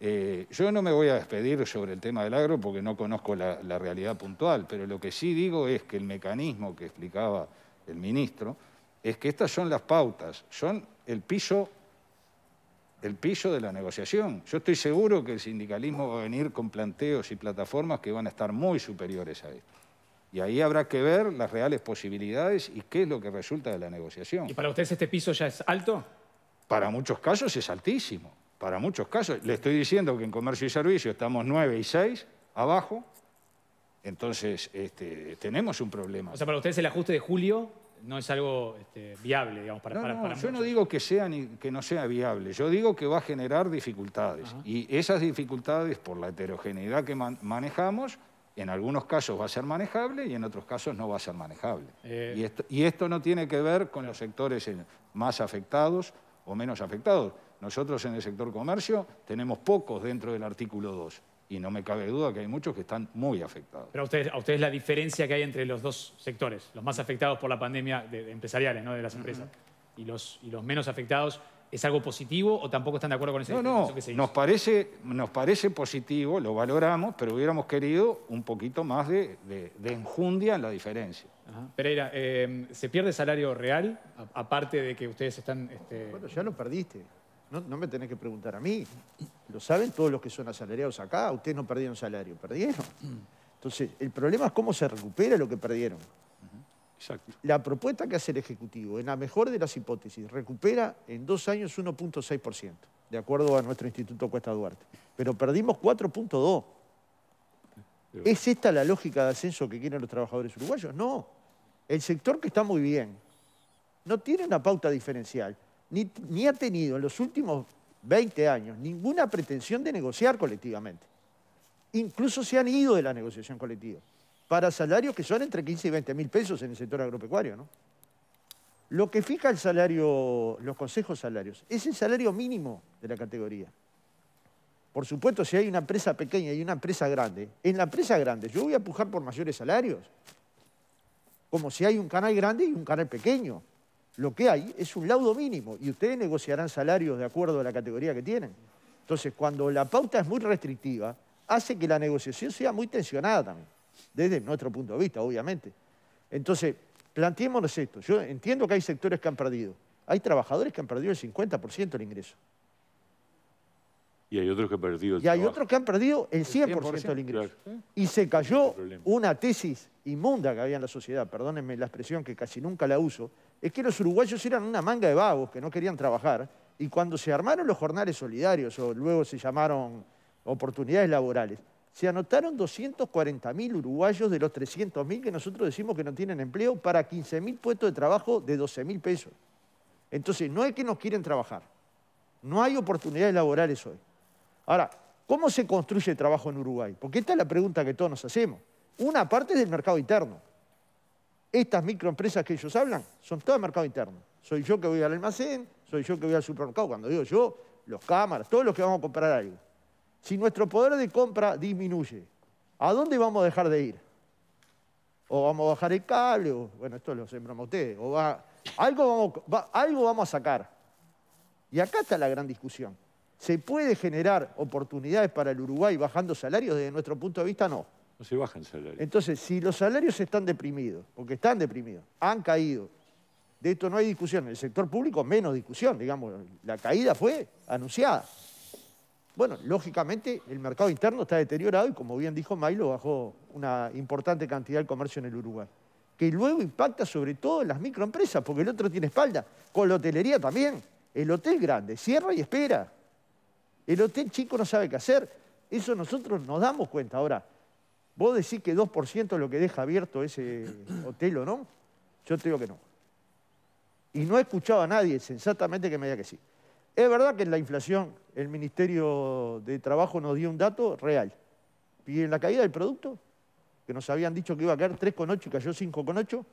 Eh, yo no me voy a despedir sobre el tema del agro porque no conozco la realidad puntual, pero lo que sí digo es que el mecanismo que explicaba el ministro es que estas son las pautas, son el piso el piso de la negociación. Yo estoy seguro que el sindicalismo va a venir con planteos y plataformas que van a estar muy superiores a esto. Y ahí habrá que ver las reales posibilidades y qué es lo que resulta de la negociación. ¿Y para ustedes este piso ya es alto? Para muchos casos es altísimo. Para muchos casos. Le estoy diciendo que en comercio y servicio estamos 9 y 6 abajo. Entonces, este, tenemos un problema. O sea, para ustedes el ajuste de julio no es algo este, viable, digamos, para, no, Yo no digo que, sea que no sea viable, yo digo que va a generar dificultades. Y esas dificultades, por la heterogeneidad que manejamos, en algunos casos va a ser manejable y en otros casos no va a ser manejable. Eh. Y, esto, y, esto, no tiene que ver con los sectores eh, más afectados o menos afectados. Nosotros en el sector comercio tenemos pocos dentro del artículo 2 y no me cabe duda que hay muchos que están muy afectados. Pero a ustedes, a ustedes la diferencia que hay entre los dos sectores, los más afectados por la pandemia de, empresariales, ¿no? de las empresas, y, los, y los menos afectados, ¿es algo positivo o tampoco están de acuerdo con ese no, no, que se Nos parece, nos parece positivo, lo valoramos, pero hubiéramos querido un poquito más de, enjundia en la diferencia. Pereira, eh, ¿se pierde salario real? Aparte de que ustedes están... Este, bueno, ya lo perdiste. No, me tenés que preguntar a mí. Lo saben todos los que son asalariados acá. Ustedes no perdieron salario, perdieron. Entonces, el problema es cómo se recupera lo que perdieron. La propuesta que hace el Ejecutivo, en la mejor de las hipótesis, recupera en dos años 1.6%, de acuerdo a nuestro Instituto Cuesta Duarte. Pero perdimos 4.2%. ¿Es esta la lógica de ascenso que quieren los trabajadores uruguayos? No. El sector que está muy bien no tiene una pauta diferencial ni, ha tenido en los últimos 20 años ninguna pretensión de negociar colectivamente. Incluso se han ido de la negociación colectiva para salarios que son entre 15 y 20 mil pesos en el sector agropecuario. ¿no? Lo que fija el salario, los consejos salarios, es el salario mínimo de la categoría. Por supuesto, si hay una empresa pequeña y una empresa grande, en la empresa grande yo voy a pujar por mayores salarios, como si hay un canal grande y un canal pequeño lo que hay es un laudo mínimo y ustedes negociarán salarios de acuerdo a la categoría que tienen. Entonces, cuando la pauta es muy restrictiva, hace que la negociación sea muy tensionada también, desde nuestro punto de vista, obviamente. Entonces, planteémonos esto. Yo entiendo que hay sectores que han perdido. Hay trabajadores que han perdido el 50% del ingreso. Y hay otros que han perdido el 100%, del ingreso. Y se cayó una tesis inmunda que había en la sociedad, perdónenme la expresión que casi nunca la uso, es que los uruguayos eran una manga de vagos que no querían trabajar y cuando se armaron los jornales solidarios o luego se llamaron oportunidades laborales, se anotaron 240.000 uruguayos de los 300.000 que nosotros decimos que no tienen empleo para 15.000 puestos de trabajo de 12.000 pesos. Entonces, no es que no quieren trabajar. No hay oportunidades laborales hoy. Ahora, ¿cómo se construye el trabajo en Uruguay? Porque esta es la pregunta que todos nos hacemos. Una parte es del mercado interno. Estas microempresas que ellos hablan son todo mercado interno. Soy yo que voy al almacén, soy yo que voy al supermercado. Cuando digo yo, los cámaras, todos los que vamos a comprar algo. Si nuestro poder de compra disminuye, ¿a dónde vamos a dejar de ir? O vamos a bajar el cable, bueno, esto lo sembramos ustedes, o va, algo, vamos, algo vamos a sacar. Y acá está la gran discusión. ¿Se puede generar oportunidades para el Uruguay bajando salarios? Desde nuestro punto de vista, no. No se bajan salarios. Entonces, si los salarios están deprimidos, porque están deprimidos, han caído, de esto no hay discusión. En el sector público, menos discusión, digamos. La caída fue anunciada. Bueno, lógicamente el mercado interno está deteriorado y como bien dijo Milo, bajó una importante cantidad de comercio en el Uruguay. Que luego impacta sobre todo en las microempresas, porque el otro tiene espalda. Con la hotelería también. El hotel grande cierra y espera. El hotel chico no sabe qué hacer. Eso nosotros nos damos cuenta. Ahora, vos decís que 2% es lo que deja abierto ese hotel o no. Yo te digo que no. Y no he escuchado a nadie sensatamente que me diga que sí. Es verdad que en la inflación el Ministerio de Trabajo nos dio un dato real. Y en la caída del producto, que nos habían dicho que iba a caer 3,8 y cayó 5,8,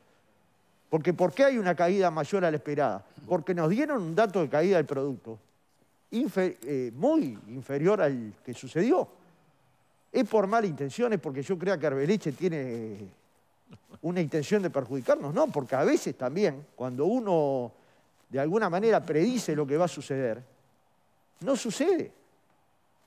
porque ¿por qué hay una caída mayor a la esperada? Porque nos dieron un dato de caída del producto eh, muy inferior al que sucedió. Es por mala intención, porque yo creo que Arbeleche tiene una intención de perjudicarnos, no, porque a veces también, cuando uno de alguna manera predice lo que va a suceder, no sucede.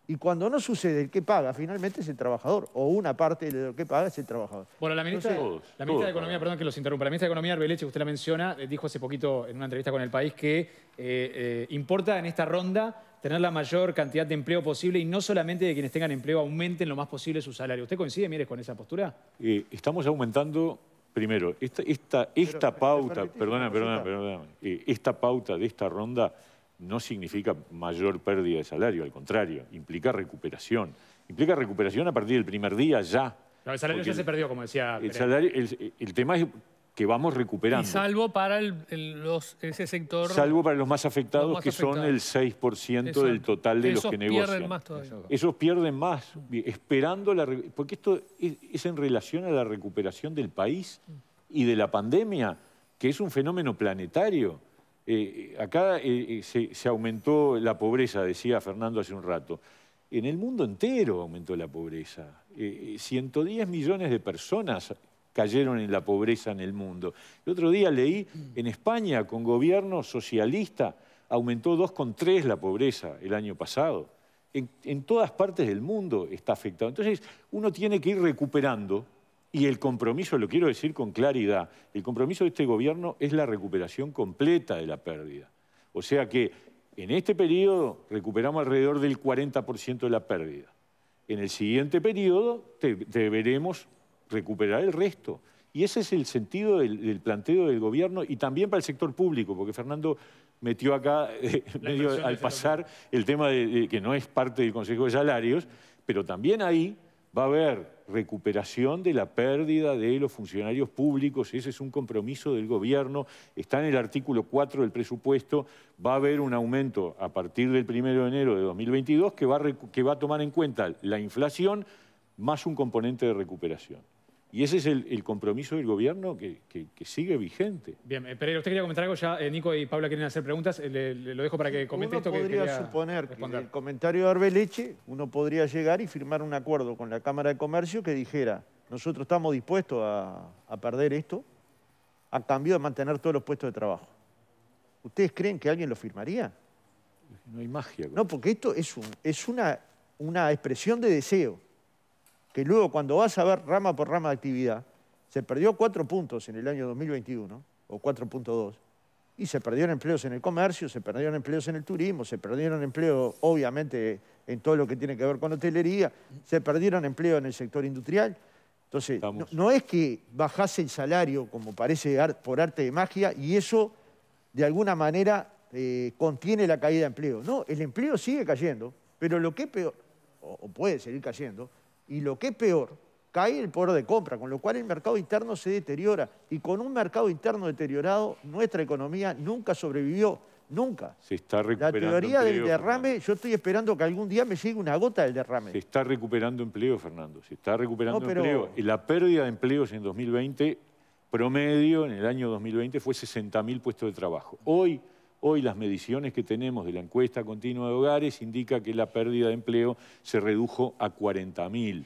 Y cuando no sucede, el que paga finalmente es el trabajador, o una parte de lo que paga es el trabajador. Bueno, la ministra, la ministra de Economía, perdón que los interrumpa, la ministra de Economía, Arbeleche, que usted la menciona, eh, dijo hace poquito en una entrevista con El País que eh, eh, importa en esta ronda tener la mayor cantidad de empleo posible y no solamente de quienes tengan empleo aumenten lo más posible su salario. ¿Usted coincide, mire, con esa postura? estamos aumentando, primero, este, esta, pauta, perdóname, perdóname, perdóname, esta pauta de esta ronda no significa mayor pérdida de salario, al contrario, implica recuperación. Implica recuperación a partir del primer día ya. el salario ya se perdió, como decía. El, tema es que vamos recuperando. salvo para ese sector... Salvo para los más afectados, que son el 6% del total de los que negocian. Pierden más todavía. Esos pierden más, esperando la... Porque esto es en relación a la recuperación del país y de la pandemia, que es un fenómeno planetario. Eh, eh, acá eh, se, aumentó la pobreza, decía Fernando hace un rato. En el mundo entero aumentó la pobreza. 110 millones de personas cayeron en la pobreza en el mundo. El otro día leí, en España, con gobierno socialista, aumentó 2,3 la pobreza el año pasado. en todas partes del mundo está afectado. Entonces, uno tiene que ir recuperando y el compromiso, lo quiero decir con claridad, el compromiso de este gobierno es la recuperación completa de la pérdida. O sea que en este periodo recuperamos alrededor del 40% de la pérdida. En el siguiente periodo deberemos recuperar el resto. Y ese es el sentido del, planteo del gobierno y también para el sector público, porque Fernando metió acá, al pasar, el tema de, que no es parte del Consejo de Salarios, pero también ahí va a haber recuperación de la pérdida de los funcionarios públicos, ese es un compromiso del gobierno, está en el artículo 4 del presupuesto, va a haber un aumento a partir del 1 de enero de 2022 que va, que va a tomar en cuenta la inflación más un componente de recuperación. Y ese es el, compromiso del gobierno que, sigue vigente. Bien, eh, Pereira, usted quería comentar algo ya. Eh, Nico y Paula quieren hacer preguntas. Eh, le, lo dejo para que comente esto. podría suponer que que el comentario de Arbeleche, uno podría llegar y firmar un acuerdo con la Cámara de Comercio que dijera, nosotros estamos dispuestos a, perder esto a cambio de mantener todos los puestos de trabajo. ¿Ustedes creen que alguien lo firmaría? No hay magia. No, porque esto es, una expresión de deseo que luego cuando vas a ver rama por rama de actividad, se perdió cuatro puntos en el año 2021, o 4.2, y se perdieron empleos en el comercio, se perdieron empleos en el turismo, se perdieron empleos, obviamente, en todo lo que tiene que ver con hotelería, se perdieron empleos en el sector industrial. Entonces, no, es que bajase el salario, como parece por arte de magia, y eso, de alguna manera, eh, contiene la caída de empleo. No, el empleo sigue cayendo, pero lo que es peor, o puede seguir cayendo, y lo que es peor, cae el poder de compra, con lo cual el mercado interno se deteriora. Y con un mercado interno deteriorado, nuestra economía nunca sobrevivió, nunca. Se está recuperando. La teoría del derrame, yo estoy esperando que algún día me llegue una gota del derrame. Se está recuperando empleo, Fernando, se está recuperando empleo. Y la pérdida de empleos en 2020, promedio, en el año 2020, fue 60.000 puestos de trabajo. Hoy Hoy las mediciones que tenemos de la encuesta continua de hogares indica que la pérdida de empleo se redujo a 40.000,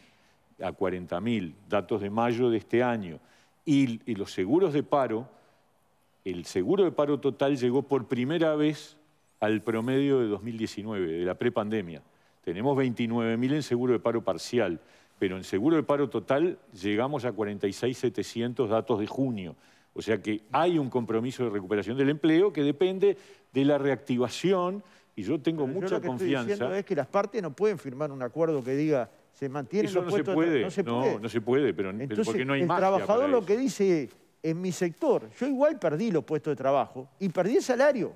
a 40.000, datos de mayo de este año. Y, los seguros de paro, el seguro de paro total llegó por primera vez al promedio de 2019, de la prepandemia. Tenemos 29.000 en seguro de paro parcial, pero en seguro de paro total llegamos a 46.700 datos de junio. O sea que hay un compromiso de recuperación del empleo que depende de la reactivación y yo tengo mucha lo que confianza. Estoy diciendo es que las partes no pueden firmar un acuerdo que diga se mantiene los no se puede, no se puede. No, no se puede, pero, Entonces, porque no hay el trabajador lo que dice en mi sector, yo igual perdí los puestos de trabajo y perdí el salario.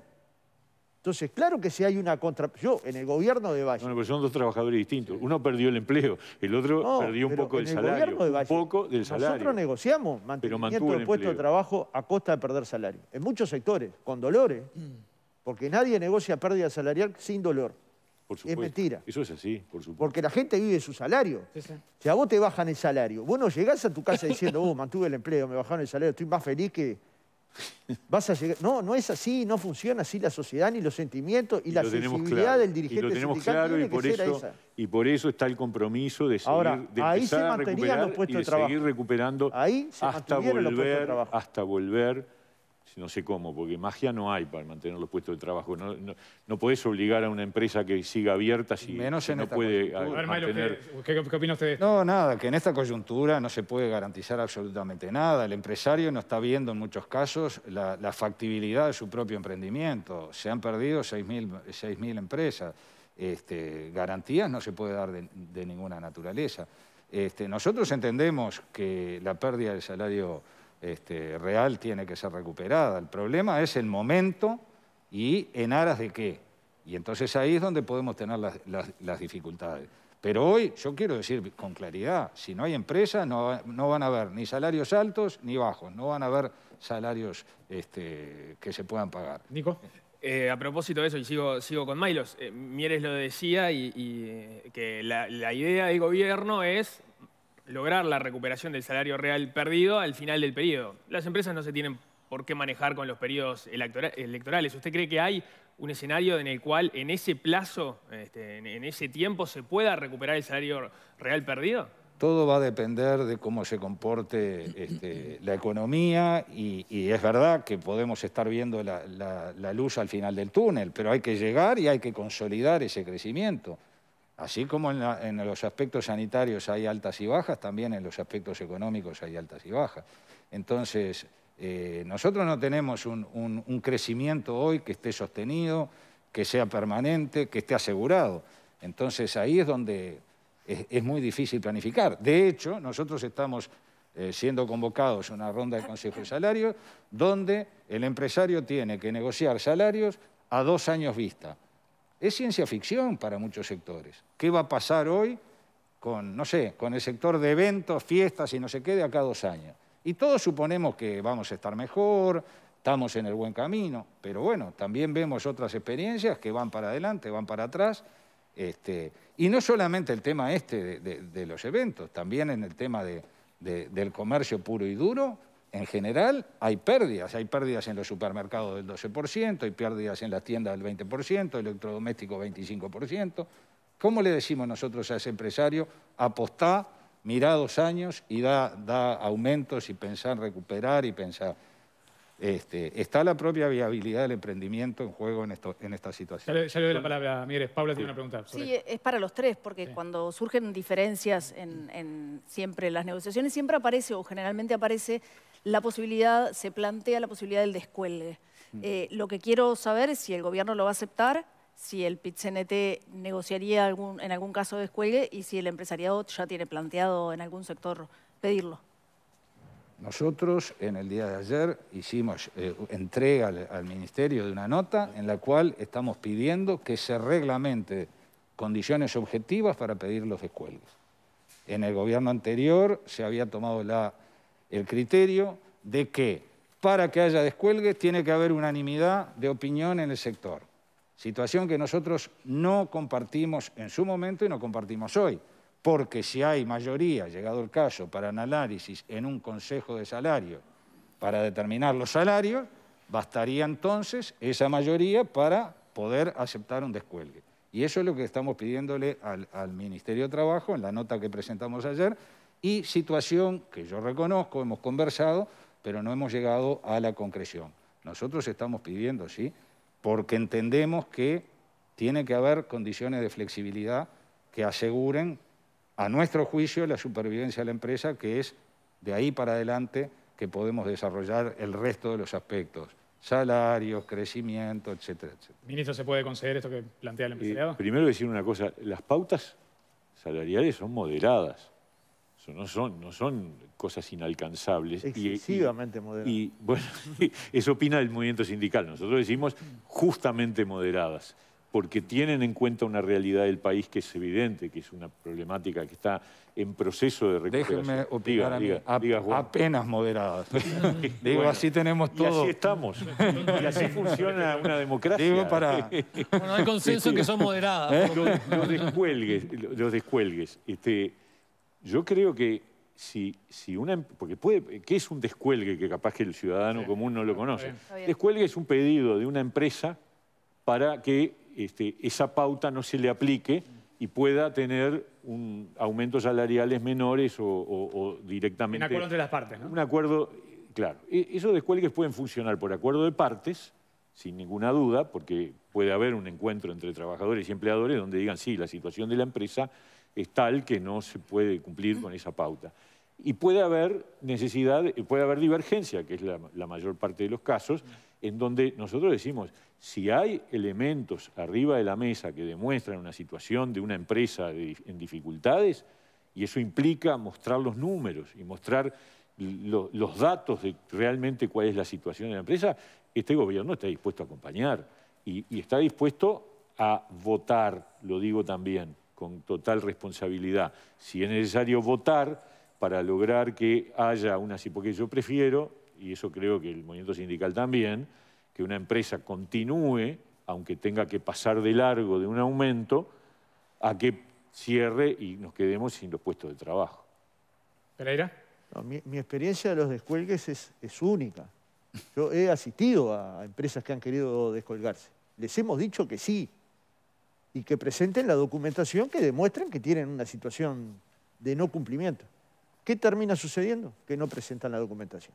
Entonces, claro que si hay una contra... Yo, en el gobierno de Valle... Bueno, pero pues son dos trabajadores distintos. Uno perdió el empleo, el otro perdió un poco el salario. un poco del salario. Nosotros negociamos mantenimiento el puesto de trabajo a costa de perder salario. En muchos sectores, con dolores. Porque nadie negocia pérdida salarial sin dolor. Por Es mentira. Eso es así, por supuesto. Porque la gente vive su salario. Si a vos te bajan el salario, vos no llegás a tu casa diciendo, oh, mantuve el empleo, me bajaron el salario, estoy más feliz que Vas a llegar... No, no es así, no funciona así la sociedad, ni los sentimientos, y, la sensibilidad del dirigente y lo tenemos claro, y por eso, Y por eso está el compromiso de seguir Ahora, ahí se a y de, seguir recuperando ahí se hasta, volver, los puestos de trabajo. hasta volver no sé cómo, porque magia no hay para mantener los puestos de trabajo. No, no, obligar a una empresa que siga abierta si no puede ah, ¿qué, opina usted de esto? No, nada, que en esta coyuntura no se puede garantizar absolutamente nada. El empresario no está viendo en muchos casos la, factibilidad de su propio emprendimiento. Se han perdido 6.000 empresas. Este, garantías no se puede dar de, ninguna naturaleza. Este, nosotros entendemos que la pérdida del salario este, real tiene que ser recuperada. El problema es el momento y en aras de qué. Y entonces ahí es donde podemos tener las, dificultades. Pero hoy yo quiero decir con claridad, si no hay empresa no, van a haber ni salarios altos ni bajos, no van a haber salarios este, que se puedan pagar. Nico. Eh, a propósito de eso, y sigo, con Milos, eh, Mieres lo decía y, eh, que la, la idea del gobierno es lograr la recuperación del salario real perdido al final del periodo. Las empresas no se tienen por qué manejar con los periodos electorales. ¿Usted cree que hay un escenario en el cual en ese plazo, este, en ese tiempo, se pueda recuperar el salario real perdido? Todo va a depender de cómo se comporte este, la economía y, es verdad que podemos estar viendo la luz al final del túnel, pero hay que llegar y hay que consolidar ese crecimiento. Así como en, los aspectos sanitarios hay altas y bajas, también en los aspectos económicos hay altas y bajas. Entonces, eh, nosotros no tenemos un, crecimiento hoy que esté sostenido, que sea permanente, que esté asegurado. Entonces, ahí es donde es, muy difícil planificar. De hecho, nosotros estamos eh, siendo convocados a una ronda de Consejo de Salarios donde el empresario tiene que negociar salarios a dos años vista es ciencia ficción para muchos sectores. ¿Qué va a pasar hoy con, no sé, con el sector de eventos, fiestas y no sé qué de acá dos años? Y todos suponemos que vamos a estar mejor, estamos en el buen camino, pero bueno, también vemos otras experiencias que van para adelante, van para atrás. Este, y no solamente el tema este de, los eventos, también en el tema del comercio puro y duro, en general hay pérdidas. Hay pérdidas en los supermercados del 12%, hay pérdidas en las tiendas del 20%, electrodoméstico 25%. ¿Cómo le decimos nosotros a ese empresario, apostá, mira dos años y da, aumentos y pensar recuperar y pensar? Este, está la propia viabilidad del emprendimiento en juego en, esta situación. Ya, le doy la palabra, Mieres. Paula tiene una pregunta. sí, es para los tres, porque cuando surgen diferencias en, en siempre las negociaciones, siempre aparece o generalmente aparece la posibilidad, se plantea la posibilidad del descuelgue. Mm. Eh, lo que quiero saber es si el gobierno lo va a aceptar, si el pit negociaría algún, en algún caso descuelgue y si el empresariado ya tiene planteado en algún sector pedirlo. Nosotros en el día de ayer hicimos eh, entrega al, al, Ministerio de una nota en la cual estamos pidiendo que se reglamente condiciones objetivas para pedir los descuelgues. En el gobierno anterior se había tomado la el criterio de que para que haya descuelgue tiene que haber unanimidad de opinión en el sector. Situación que nosotros no compartimos en su momento y no compartimos hoy. Porque si hay mayoría, llegado el caso, para análisis en un consejo de salario para determinar los salarios, bastaría entonces esa mayoría para poder aceptar un descuelgue. Y eso es lo que estamos pidiéndole al Ministerio de Trabajo en la nota que presentamos ayer, y situación que yo reconozco, hemos conversado, pero no hemos llegado a la concreción. Nosotros estamos pidiendo, sí, porque entendemos que tiene que haber condiciones de flexibilidad que aseguren, a nuestro juicio, la supervivencia de la empresa, que es de ahí para adelante que podemos desarrollar el resto de los aspectos salarios, crecimiento, etcétera, Ministro, ¿se puede conceder esto que plantea el eh, empresariado? primero decir una cosa, las pautas salariales son moderadas no son, no son cosas inalcanzables. Excesivamente y, moderadas. Y bueno, eso opina el movimiento sindical. Nosotros decimos justamente moderadas, porque tienen en cuenta una realidad del país que es evidente, que es una problemática que está en proceso de recuperación. Déjenme opinar apenas moderadas. Digo, así tenemos todo. Y así estamos. Y así funciona una democracia. Digo para... hay consenso en que son moderadas. Los, los, descuelgues, los descuelgues. Este, yo creo que si, una... Em, porque puede, ¿qué es un descuelgue que capaz que el ciudadano común no lo conoce? Descuelgue es un pedido de una empresa para que este, esa pauta no se le aplique y pueda tener aumentos salariales menores o, o, directamente... Un acuerdo entre las partes, ¿no? Un acuerdo, claro. E, esos descuelgues pueden funcionar por acuerdo de partes, sin ninguna duda, porque puede haber un encuentro entre trabajadores y empleadores donde digan, sí, la situación de la empresa es tal que no se puede cumplir con esa pauta. Y puede haber necesidad, puede haber divergencia, que es la, mayor parte de los casos, en donde nosotros decimos, si hay elementos arriba de la mesa que demuestran una situación de una empresa en dificultades, y eso implica mostrar los números y mostrar los datos de realmente cuál es la situación de la empresa, este gobierno está dispuesto a acompañar y está dispuesto a votar, lo digo también, con total responsabilidad. Si es necesario votar para lograr que haya una, porque yo prefiero, y eso creo que el movimiento sindical también, que una empresa continúe, aunque tenga que pasar de largo de un aumento, a que cierre y nos quedemos sin los puestos de trabajo. Pereira. mi, experiencia de los descuelgues es única. Yo he asistido a empresas que han querido descolgarse. Les hemos dicho que sí, y que presenten la documentación que demuestren que tienen una situación de no cumplimiento. ¿Qué termina sucediendo? Que no presentan la documentación.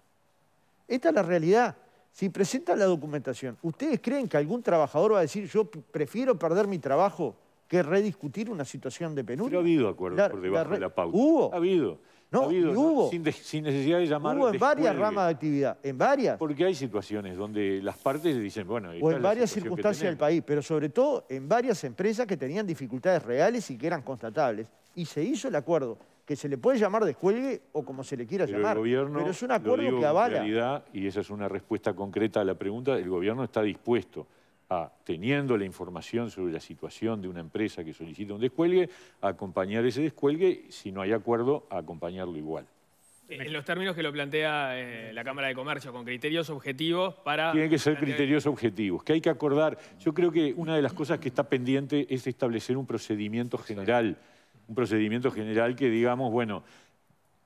Esta es la realidad. Si presentan la documentación, ¿ustedes creen que algún trabajador va a decir yo prefiero perder mi trabajo que rediscutir una situación de penuria? ha habido acuerdos por debajo de la pauta. ¿Hubo? Ha habido. No, y hubo. Sin, necesidad de llamar. Hubo en varias ramas de actividad, en varias. Porque hay situaciones donde las partes dicen, bueno. O en varias circunstancias del país, pero sobre todo en varias empresas que tenían dificultades reales y que eran constatables. Y se hizo el acuerdo, que se le puede llamar descuelgue o como se le quiera llamar. pero es un acuerdo que avala. En realidad, y esa es una respuesta concreta a la pregunta, el gobierno está dispuesto teniendo la información sobre la situación de una empresa que solicita un descuelgue, acompañar ese descuelgue, si no hay acuerdo, acompañarlo igual. Eh, en los términos que lo plantea eh, la Cámara de Comercio, con criterios objetivos para... Tienen que ser criterios objetivos, que hay que acordar. Yo creo que una de las cosas que está pendiente es establecer un procedimiento general, un procedimiento general que digamos, bueno,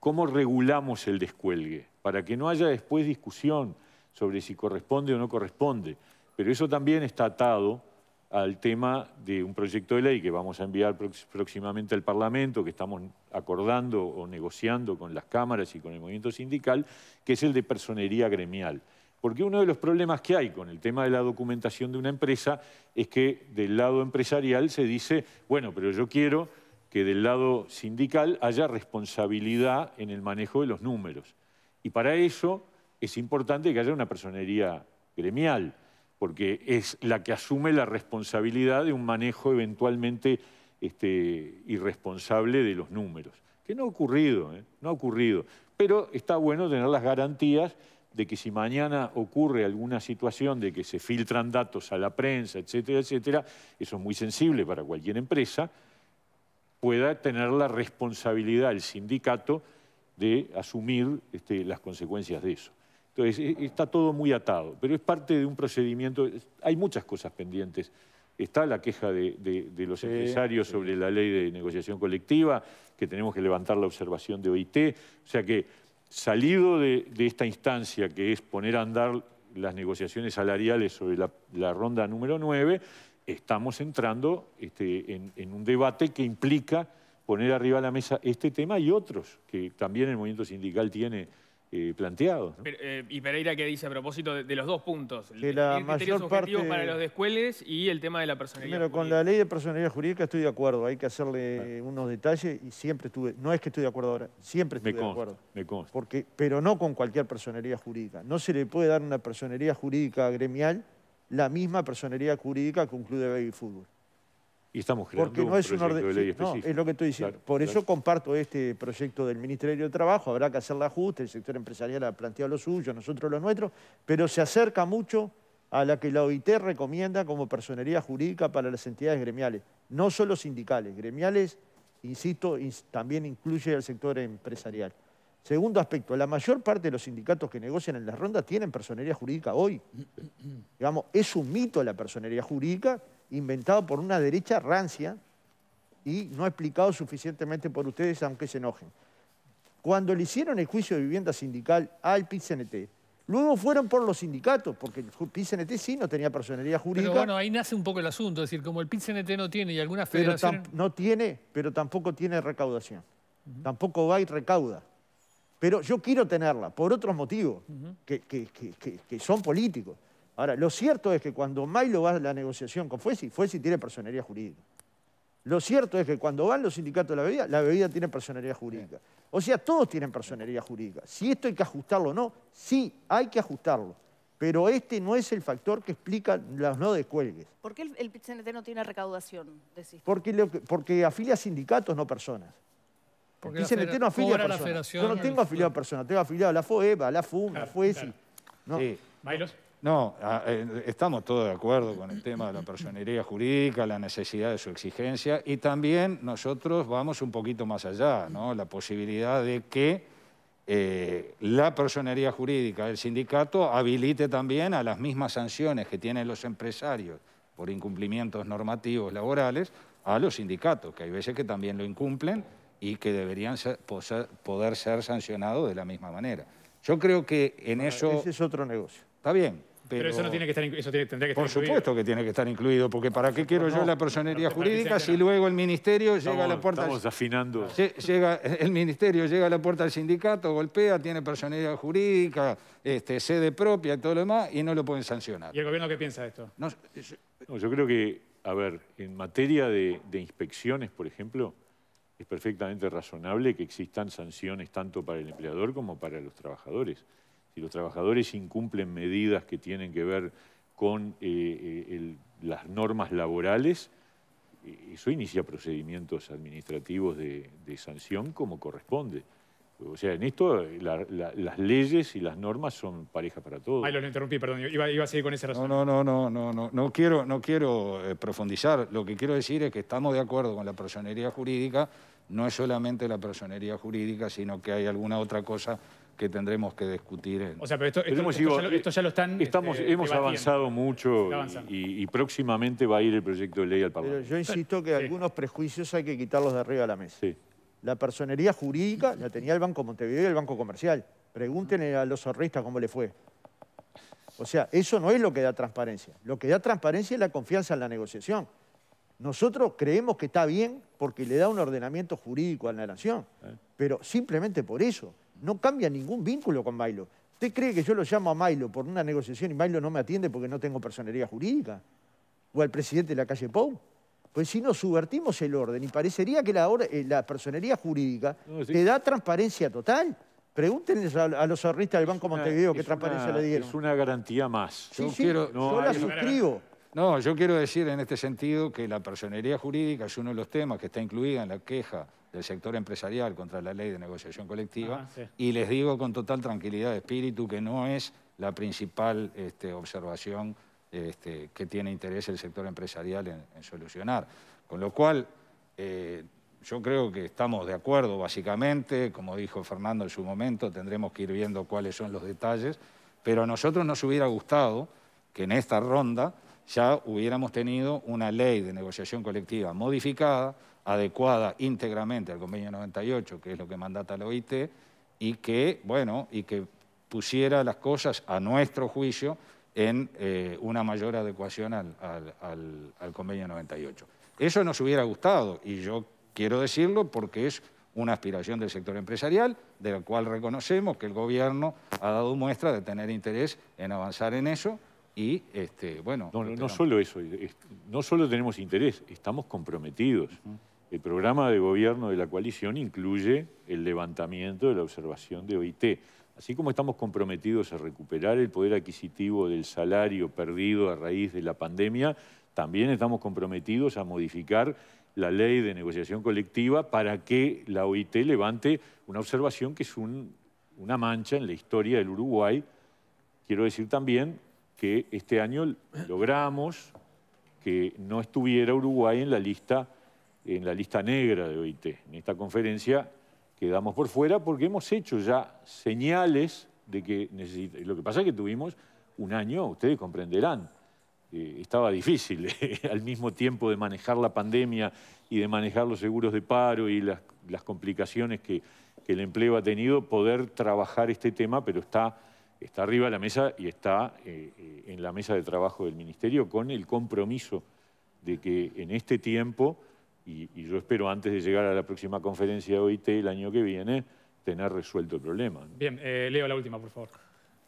¿cómo regulamos el descuelgue? Para que no haya después discusión sobre si corresponde o no corresponde. Pero eso también está atado al tema de un proyecto de ley que vamos a enviar próximamente al Parlamento, que estamos acordando o negociando con las cámaras y con el movimiento sindical, que es el de personería gremial. Porque uno de los problemas que hay con el tema de la documentación de una empresa es que del lado empresarial se dice, bueno, pero yo quiero que del lado sindical haya responsabilidad en el manejo de los números. Y para eso es importante que haya una personería gremial porque es la que asume la responsabilidad de un manejo eventualmente este, irresponsable de los números, que no ha ocurrido, ¿eh? no ha ocurrido. Pero está bueno tener las garantías de que si mañana ocurre alguna situación de que se filtran datos a la prensa, etcétera, etcétera, eso es muy sensible para cualquier empresa, pueda tener la responsabilidad el sindicato de asumir este, las consecuencias de eso. Entonces, e, e, está todo muy atado, pero es parte de un procedimiento, hay muchas cosas pendientes. Está la queja de, los empresarios sobre la ley de negociación colectiva, que tenemos que levantar la observación de OIT. O sea que, salido de, esta instancia que es poner a andar las negociaciones salariales sobre la, ronda número 9, estamos entrando este, en, un debate que implica poner arriba la mesa este tema y otros que también el movimiento sindical tiene eh, y Pereira, ¿qué dice a propósito de, los dos puntos? De la mayor parte... para los descueles y el tema de la personalidad Primero, con la ley de personalidad jurídica estoy de acuerdo. Hay que hacerle unos detalles y siempre estuve... No es que estoy de acuerdo ahora, siempre estuve de acuerdo. Me consta. Porque, pero no con cualquier personería jurídica. No se le puede dar una personería jurídica gremial la misma personería jurídica que un club de baby fútbol. Y estamos Porque no es un de es lo que estoy diciendo. Por eso comparto este proyecto del Ministerio de Trabajo. Habrá que hacer la ajuste, el sector empresarial ha planteado lo suyo, nosotros lo nuestro, pero se acerca mucho a la que la OIT recomienda como personería jurídica para las entidades gremiales. No solo sindicales, gremiales, insisto, también incluye al sector empresarial. Segundo aspecto, la mayor parte de los sindicatos que negocian en las rondas tienen personería jurídica hoy. Digamos, es un mito la personería jurídica inventado por una derecha rancia y no explicado suficientemente por ustedes, aunque se enojen. Cuando le hicieron el juicio de vivienda sindical al PIT-CNT, Luego fueron por los sindicatos, porque el PIT-CNT sí no tenía personalidad jurídica. Pero bueno, ahí nace un poco el asunto, es decir, como el PIT-CNT no tiene y algunas federación... no tiene, pero tampoco tiene recaudación. Tampoco va y recauda. Pero yo quiero tenerla, por otros motivos, que, son políticos. Ahora, lo cierto es que cuando Milo va a la negociación con Fuesi, Fuesi tiene personería jurídica. Lo cierto es que cuando van los sindicatos a la bebida, la bebida tiene personería jurídica. O sea, todos tienen personería jurídica. Si esto hay que ajustarlo o no, sí, hay que ajustarlo. Pero este no es el factor que explica los no descuelgues. ¿Por qué el, el no tiene recaudación? Porque, lo, porque afilia sindicatos, no personas. Porque el CNT no afilia personas. Yo no tengo afiliado a personas, tengo afiliado a la FOEBA, a la FUM, a la FUESI. No, eh, estamos todos de acuerdo con el tema de la personería jurídica, la necesidad de su exigencia y también nosotros vamos un poquito más allá, ¿no? la posibilidad de que eh, la personería jurídica del sindicato habilite también a las mismas sanciones que tienen los empresarios por incumplimientos normativos laborales a los sindicatos, que hay veces que también lo incumplen y que deberían poder ser sancionados de la misma manera. Yo creo que en eso... Ese es otro negocio. Está bien, pero, eso no tiene que estar incluido. Por supuesto que tiene que estar incluido, porque ¿para qué quiero yo la personería jurídica si luego el ministerio llega a la puerta... Estamos afinando. el ministerio llega a la puerta del sindicato, golpea, tiene personería jurídica, este, sede propia y todo lo demás, y no lo pueden sancionar. ¿Y el gobierno qué piensa de esto? yo, creo que, a ver, en materia de inspecciones, por ejemplo, es perfectamente razonable que existan sanciones tanto para el empleador como para los trabajadores. Si los trabajadores incumplen medidas que tienen que ver con eh, eh, las normas laborales, eh, eso inicia procedimientos administrativos de, sanción como corresponde. O sea, en esto las leyes y las normas son parejas para todos. Ay, lo interrumpí, perdón. Iba, a seguir con ese razón. No, no, no, no, no, no, quiero, no quiero profundizar. Lo que quiero decir es que estamos de acuerdo con la personería jurídica. No es solamente la personería jurídica, sino que hay alguna otra cosa que tendremos que discutir. O sea, pero esto, ya, lo, están estamos, este, Hemos avanzado mucho y, próximamente va a ir el proyecto de ley al Parlamento. Pero yo insisto que algunos prejuicios hay que quitarlos de arriba a la mesa. Sí. La personería jurídica la tenía el Banco Montevideo y el Banco Comercial. Pregúntenle a los zorristas cómo le fue. O sea, eso no es lo que da transparencia. Lo que da transparencia es la confianza en la negociación. Nosotros creemos que está bien porque le da un ordenamiento jurídico a la nación, eh. pero simplemente por eso no cambia ningún vínculo con Milo. ¿Usted cree que yo lo llamo a Milo por una negociación y Milo no me atiende porque no tengo personería jurídica? ¿O al presidente de la calle Pou? Pues si nos subvertimos el orden y parecería que la, eh, personería jurídica le te da transparencia total. Pregúntenle a, los ahorristas del Banco Montevideo qué transparencia le dieron. Es una garantía más. Sí, sí, yo la suscribo. No, yo quiero decir en este sentido que la personería jurídica es uno de los temas que está incluida en la queja del sector empresarial contra la ley de negociación colectiva y les digo con total tranquilidad de espíritu que no es la principal este, observación este, que tiene interés el sector empresarial en, solucionar. Con lo cual, eh, yo creo que estamos de acuerdo básicamente, como dijo Fernando en su momento, tendremos que ir viendo cuáles son los detalles, pero a nosotros nos hubiera gustado que en esta ronda ya hubiéramos tenido una ley de negociación colectiva modificada, adecuada íntegramente al convenio 98, que es lo que mandata la OIT, y que, bueno, y que pusiera las cosas a nuestro juicio en eh, una mayor adecuación al, al convenio 98. Eso nos hubiera gustado y yo quiero decirlo porque es una aspiración del sector empresarial, de la cual reconocemos que el gobierno ha dado muestra de tener interés en avanzar en eso y, este, bueno... No, solo eso, no solo tenemos interés, estamos comprometidos. El programa de gobierno de la coalición incluye el levantamiento de la observación de OIT. Así como estamos comprometidos a recuperar el poder adquisitivo del salario perdido a raíz de la pandemia, también estamos comprometidos a modificar la ley de negociación colectiva para que la OIT levante una observación que es una mancha en la historia del Uruguay. Quiero decir también que este año logramos que no estuviera Uruguay en la lista, en la lista negra de OIT. En esta conferencia quedamos por fuera porque hemos hecho ya señales de que Lo que pasa es que tuvimos un año, ustedes comprenderán, eh, estaba difícil eh, al mismo tiempo de manejar la pandemia y de manejar los seguros de paro y las, complicaciones que, el empleo ha tenido, poder trabajar este tema, pero está está arriba de la mesa y está eh, eh, en la mesa de trabajo del Ministerio con el compromiso de que en este tiempo, y, yo espero antes de llegar a la próxima conferencia de OIT el año que viene, tener resuelto el problema. Bien, eh, Leo, la última, por favor.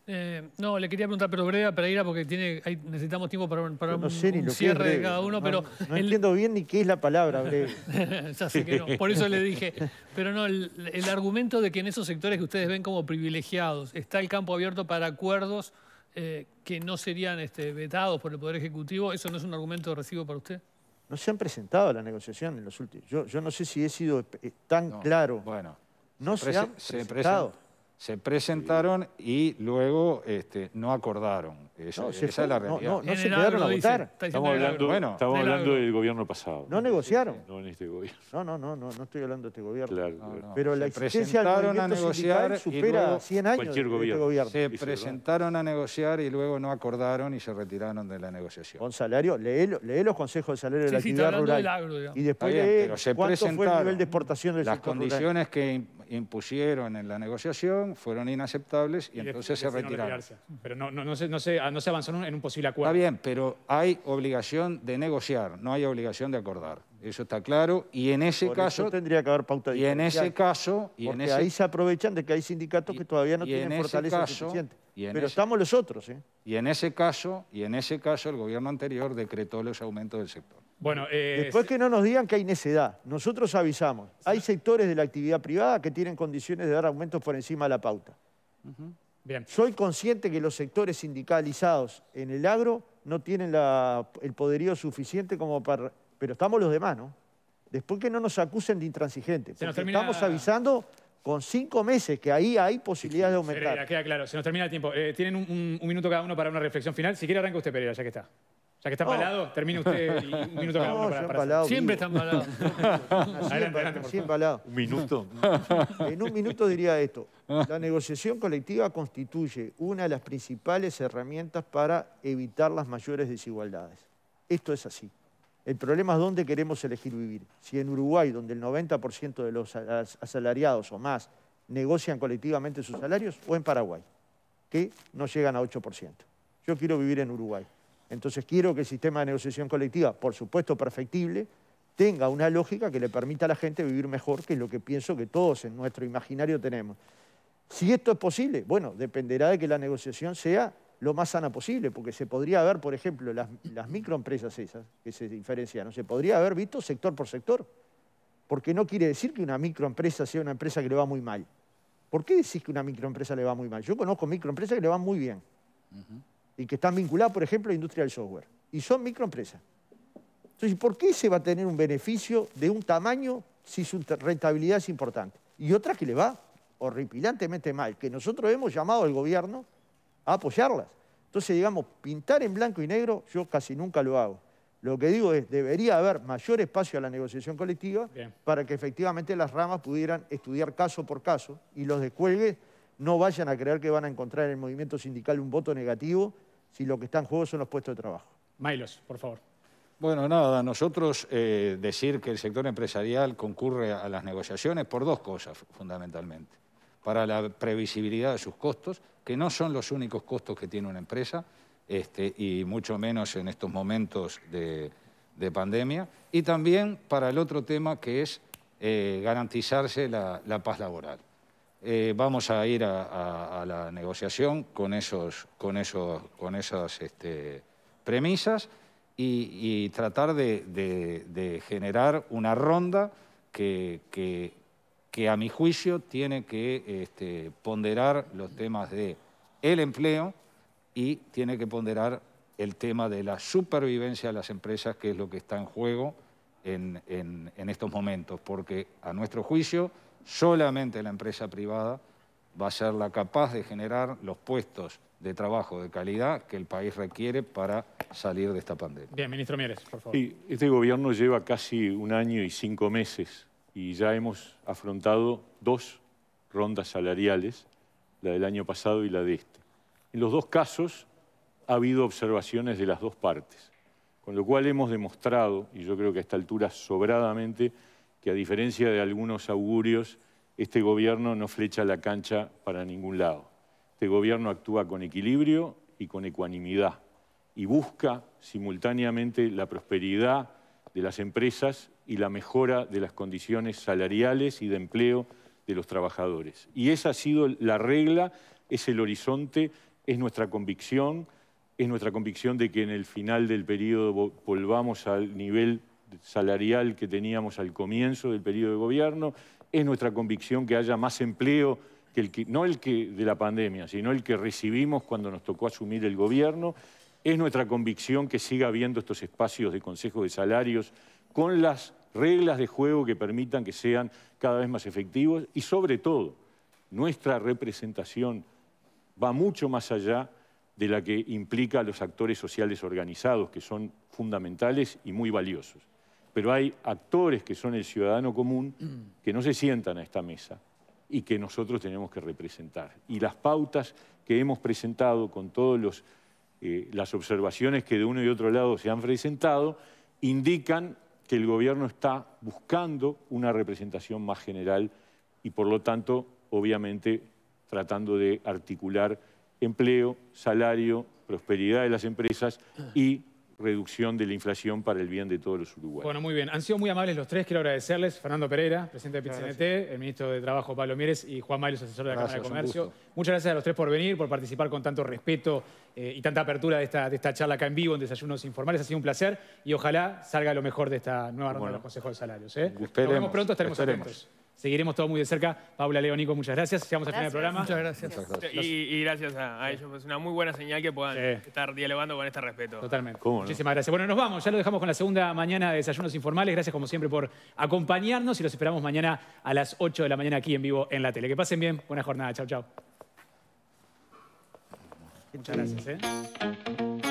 Eh, no, le quería preguntar, pero breve a Pereira, porque tiene, necesitamos tiempo para, para un, cierre de cada uno. pero no, entiendo bien ni qué es la palabra breve. no, por eso le dije. Pero no, el, argumento de que en esos sectores que ustedes ven como privilegiados está el campo abierto para acuerdos eh, que no serían este, vetados por el Poder Ejecutivo, ¿eso no es un argumento de recibo para usted? No se han presentado a la negociación en los últimos. Yo, no sé si he sido eh, tan claro. Bueno, no se, han presentado se presentaron y luego este, no acordaron. Esa, es la realidad. No, se quedaron a votar. Estamos hablando, bueno, estamos hablando del gobierno pasado. No negociaron. No en este gobierno. No, no, no, no, estoy hablando de este gobierno. Claro, Pero la existencia presentaron del a negociar supera y 100 años cualquier Este gobierno. Se presentaron a negociar y luego no acordaron y se retiraron de la negociación. Con salario, lee, los consejos de salario de la sí, actividad rural. y después bien, lee cuánto fue el nivel de exportación del Las condiciones que impusieron en la negociación fueron inaceptables y, entonces se retiraron. pero no, se, no, se, ah, no en un posible acuerdo. Está bien, pero hay obligación de negociar, no hay obligación de acordar. Eso está claro y en ese caso eso tendría que haber pauta y en ese caso y ahí se aprovechan de que hay sindicatos que todavía no tienen fortaleza suficiente. pero estamos los otros, ¿eh? Y en ese caso y en ese caso el gobierno anterior decretó los aumentos del sector. Eh, Después que no nos digan que hay necedad. Nosotros avisamos. Hay sectores de la actividad privada que tienen condiciones de dar aumentos por encima de la pauta. Soy consciente que los sectores sindicalizados en el agro no tienen el poderío suficiente como para... Pero estamos los demás, ¿no? Después que no nos acusen de intransigentes. Estamos avisando con cinco meses, que ahí hay posibilidades de aumentar. claro, se nos termina el tiempo. Eh, tienen un, minuto cada uno para una reflexión final. Si quiere arranca usted, Pereira, ya que está. Ya que está oh. palado, termina usted un minuto cada uno para, para Siempre está están ¿Un minuto? En un minuto diría esto. La negociación colectiva constituye una de las principales herramientas para evitar las mayores desigualdades. Esto es así. El problema es dónde queremos elegir vivir. Si en Uruguay, donde el 90% de los asalariados o más negocian colectivamente sus salarios, o en Paraguay, que no llegan a 8%. Yo quiero vivir en Uruguay. Entonces quiero que el sistema de negociación colectiva, por supuesto perfectible, tenga una lógica que le permita a la gente vivir mejor, que es lo que pienso que todos en nuestro imaginario tenemos. Si esto es posible, bueno, dependerá de que la negociación sea lo más sana posible, porque se podría haber, por ejemplo, las, microempresas esas que se diferenciaron, se podría haber visto sector por sector, porque no quiere decir que una microempresa sea una empresa que le va muy mal. ¿Por qué decís que una microempresa le va muy mal? Yo conozco microempresas que le van muy bien y que están vinculadas, por ejemplo, a la industria del software. Y son microempresas. Entonces, ¿por qué se va a tener un beneficio de un tamaño si su rentabilidad es importante? Y otra que le va horripilantemente mal, que nosotros hemos llamado al gobierno a apoyarlas. Entonces, digamos, pintar en blanco y negro yo casi nunca lo hago. Lo que digo es, debería haber mayor espacio a la negociación colectiva para que efectivamente las ramas pudieran estudiar caso por caso y los descuelgue... No vayan a creer que van a encontrar en el movimiento sindical un voto negativo si lo que está en juego son los puestos de trabajo. Mailos, por favor. Bueno, nada, nosotros eh, decir que el sector empresarial concurre a las negociaciones por dos cosas fundamentalmente. Para la previsibilidad de sus costos, que no son los únicos costos que tiene una empresa, este, y mucho menos en estos momentos de, pandemia, y también para el otro tema que es eh, garantizarse la paz laboral. Eh, vamos a ir a, la negociación con, esas este, premisas y, tratar de, generar una ronda que, a mi juicio tiene que este, ponderar los temas de el empleo y tiene que ponderar el tema de la supervivencia de las empresas, que es lo que está en juego en estos momentos, porque a nuestro juicio solamente la empresa privada va a ser la capaz de generar los puestos de trabajo de calidad que el país requiere para salir de esta pandemia. Bien, ministro Mieres, por favor. este gobierno lleva casi un año y cinco meses y ya hemos afrontado dos rondas salariales, la del año pasado y la de este. En los dos casos ha habido observaciones de las dos partes, con lo cual hemos demostrado, y yo creo que a esta altura sobradamente, que a diferencia de algunos augurios, este gobierno no flecha la cancha para ningún lado. Este gobierno actúa con equilibrio y con ecuanimidad y busca simultáneamente la prosperidad de las empresas y la mejora de las condiciones salariales y de empleo de los trabajadores. Y esa ha sido la regla, es el horizonte, es nuestra convicción, es nuestra convicción de que en el final del periodo volvamos al nivel salarial que teníamos al comienzo del periodo de gobierno. Es nuestra convicción que haya más empleo, que el no el que de la pandemia, sino el que recibimos cuando nos tocó asumir el gobierno. Es nuestra convicción que siga habiendo estos espacios de consejo de salarios con las reglas de juego que permitan que sean cada vez más efectivos y sobre todo nuestra representación va mucho más allá de la que implica los actores sociales organizados, que son fundamentales y muy valiosos pero hay actores que son el ciudadano común mm. que no se sientan a esta mesa y que nosotros tenemos que representar. Y las pautas que hemos presentado con todas eh, las observaciones que de uno y otro lado se han presentado indican que el gobierno está buscando una representación más general y por lo tanto, obviamente, tratando de articular empleo, salario, prosperidad de las empresas y reducción de la inflación para el bien de todos los uruguayos. Bueno, muy bien. Han sido muy amables los tres. Quiero agradecerles. Fernando Pereira, presidente de PITCNT, el ministro de Trabajo Pablo Mieres y Juan Mayos, asesor de la Cámara de Comercio. Muchas gracias a los tres por venir, por participar con tanto respeto eh, y tanta apertura de esta, charla acá en vivo en Desayunos Informales. Ha sido un placer y ojalá salga lo mejor de esta nueva ronda de los consejos de salarios. ¿eh? Nos vemos pronto, estaremos atentos. Seguiremos todo muy de cerca. Paula, leonico muchas gracias. Llegamos al final del programa. Muchas gracias. Y, gracias a, ellos. Es una muy buena señal que puedan estar dialogando con este respeto. Totalmente. Muchísimas gracias. Bueno, nos vamos. Ya lo dejamos con la segunda mañana de Desayunos Informales. Gracias, como siempre, por acompañarnos y los esperamos mañana a las 8 de la mañana aquí en vivo en la tele. Que pasen bien. Buena jornada. Chao, chao. Muchas gracias. Eh.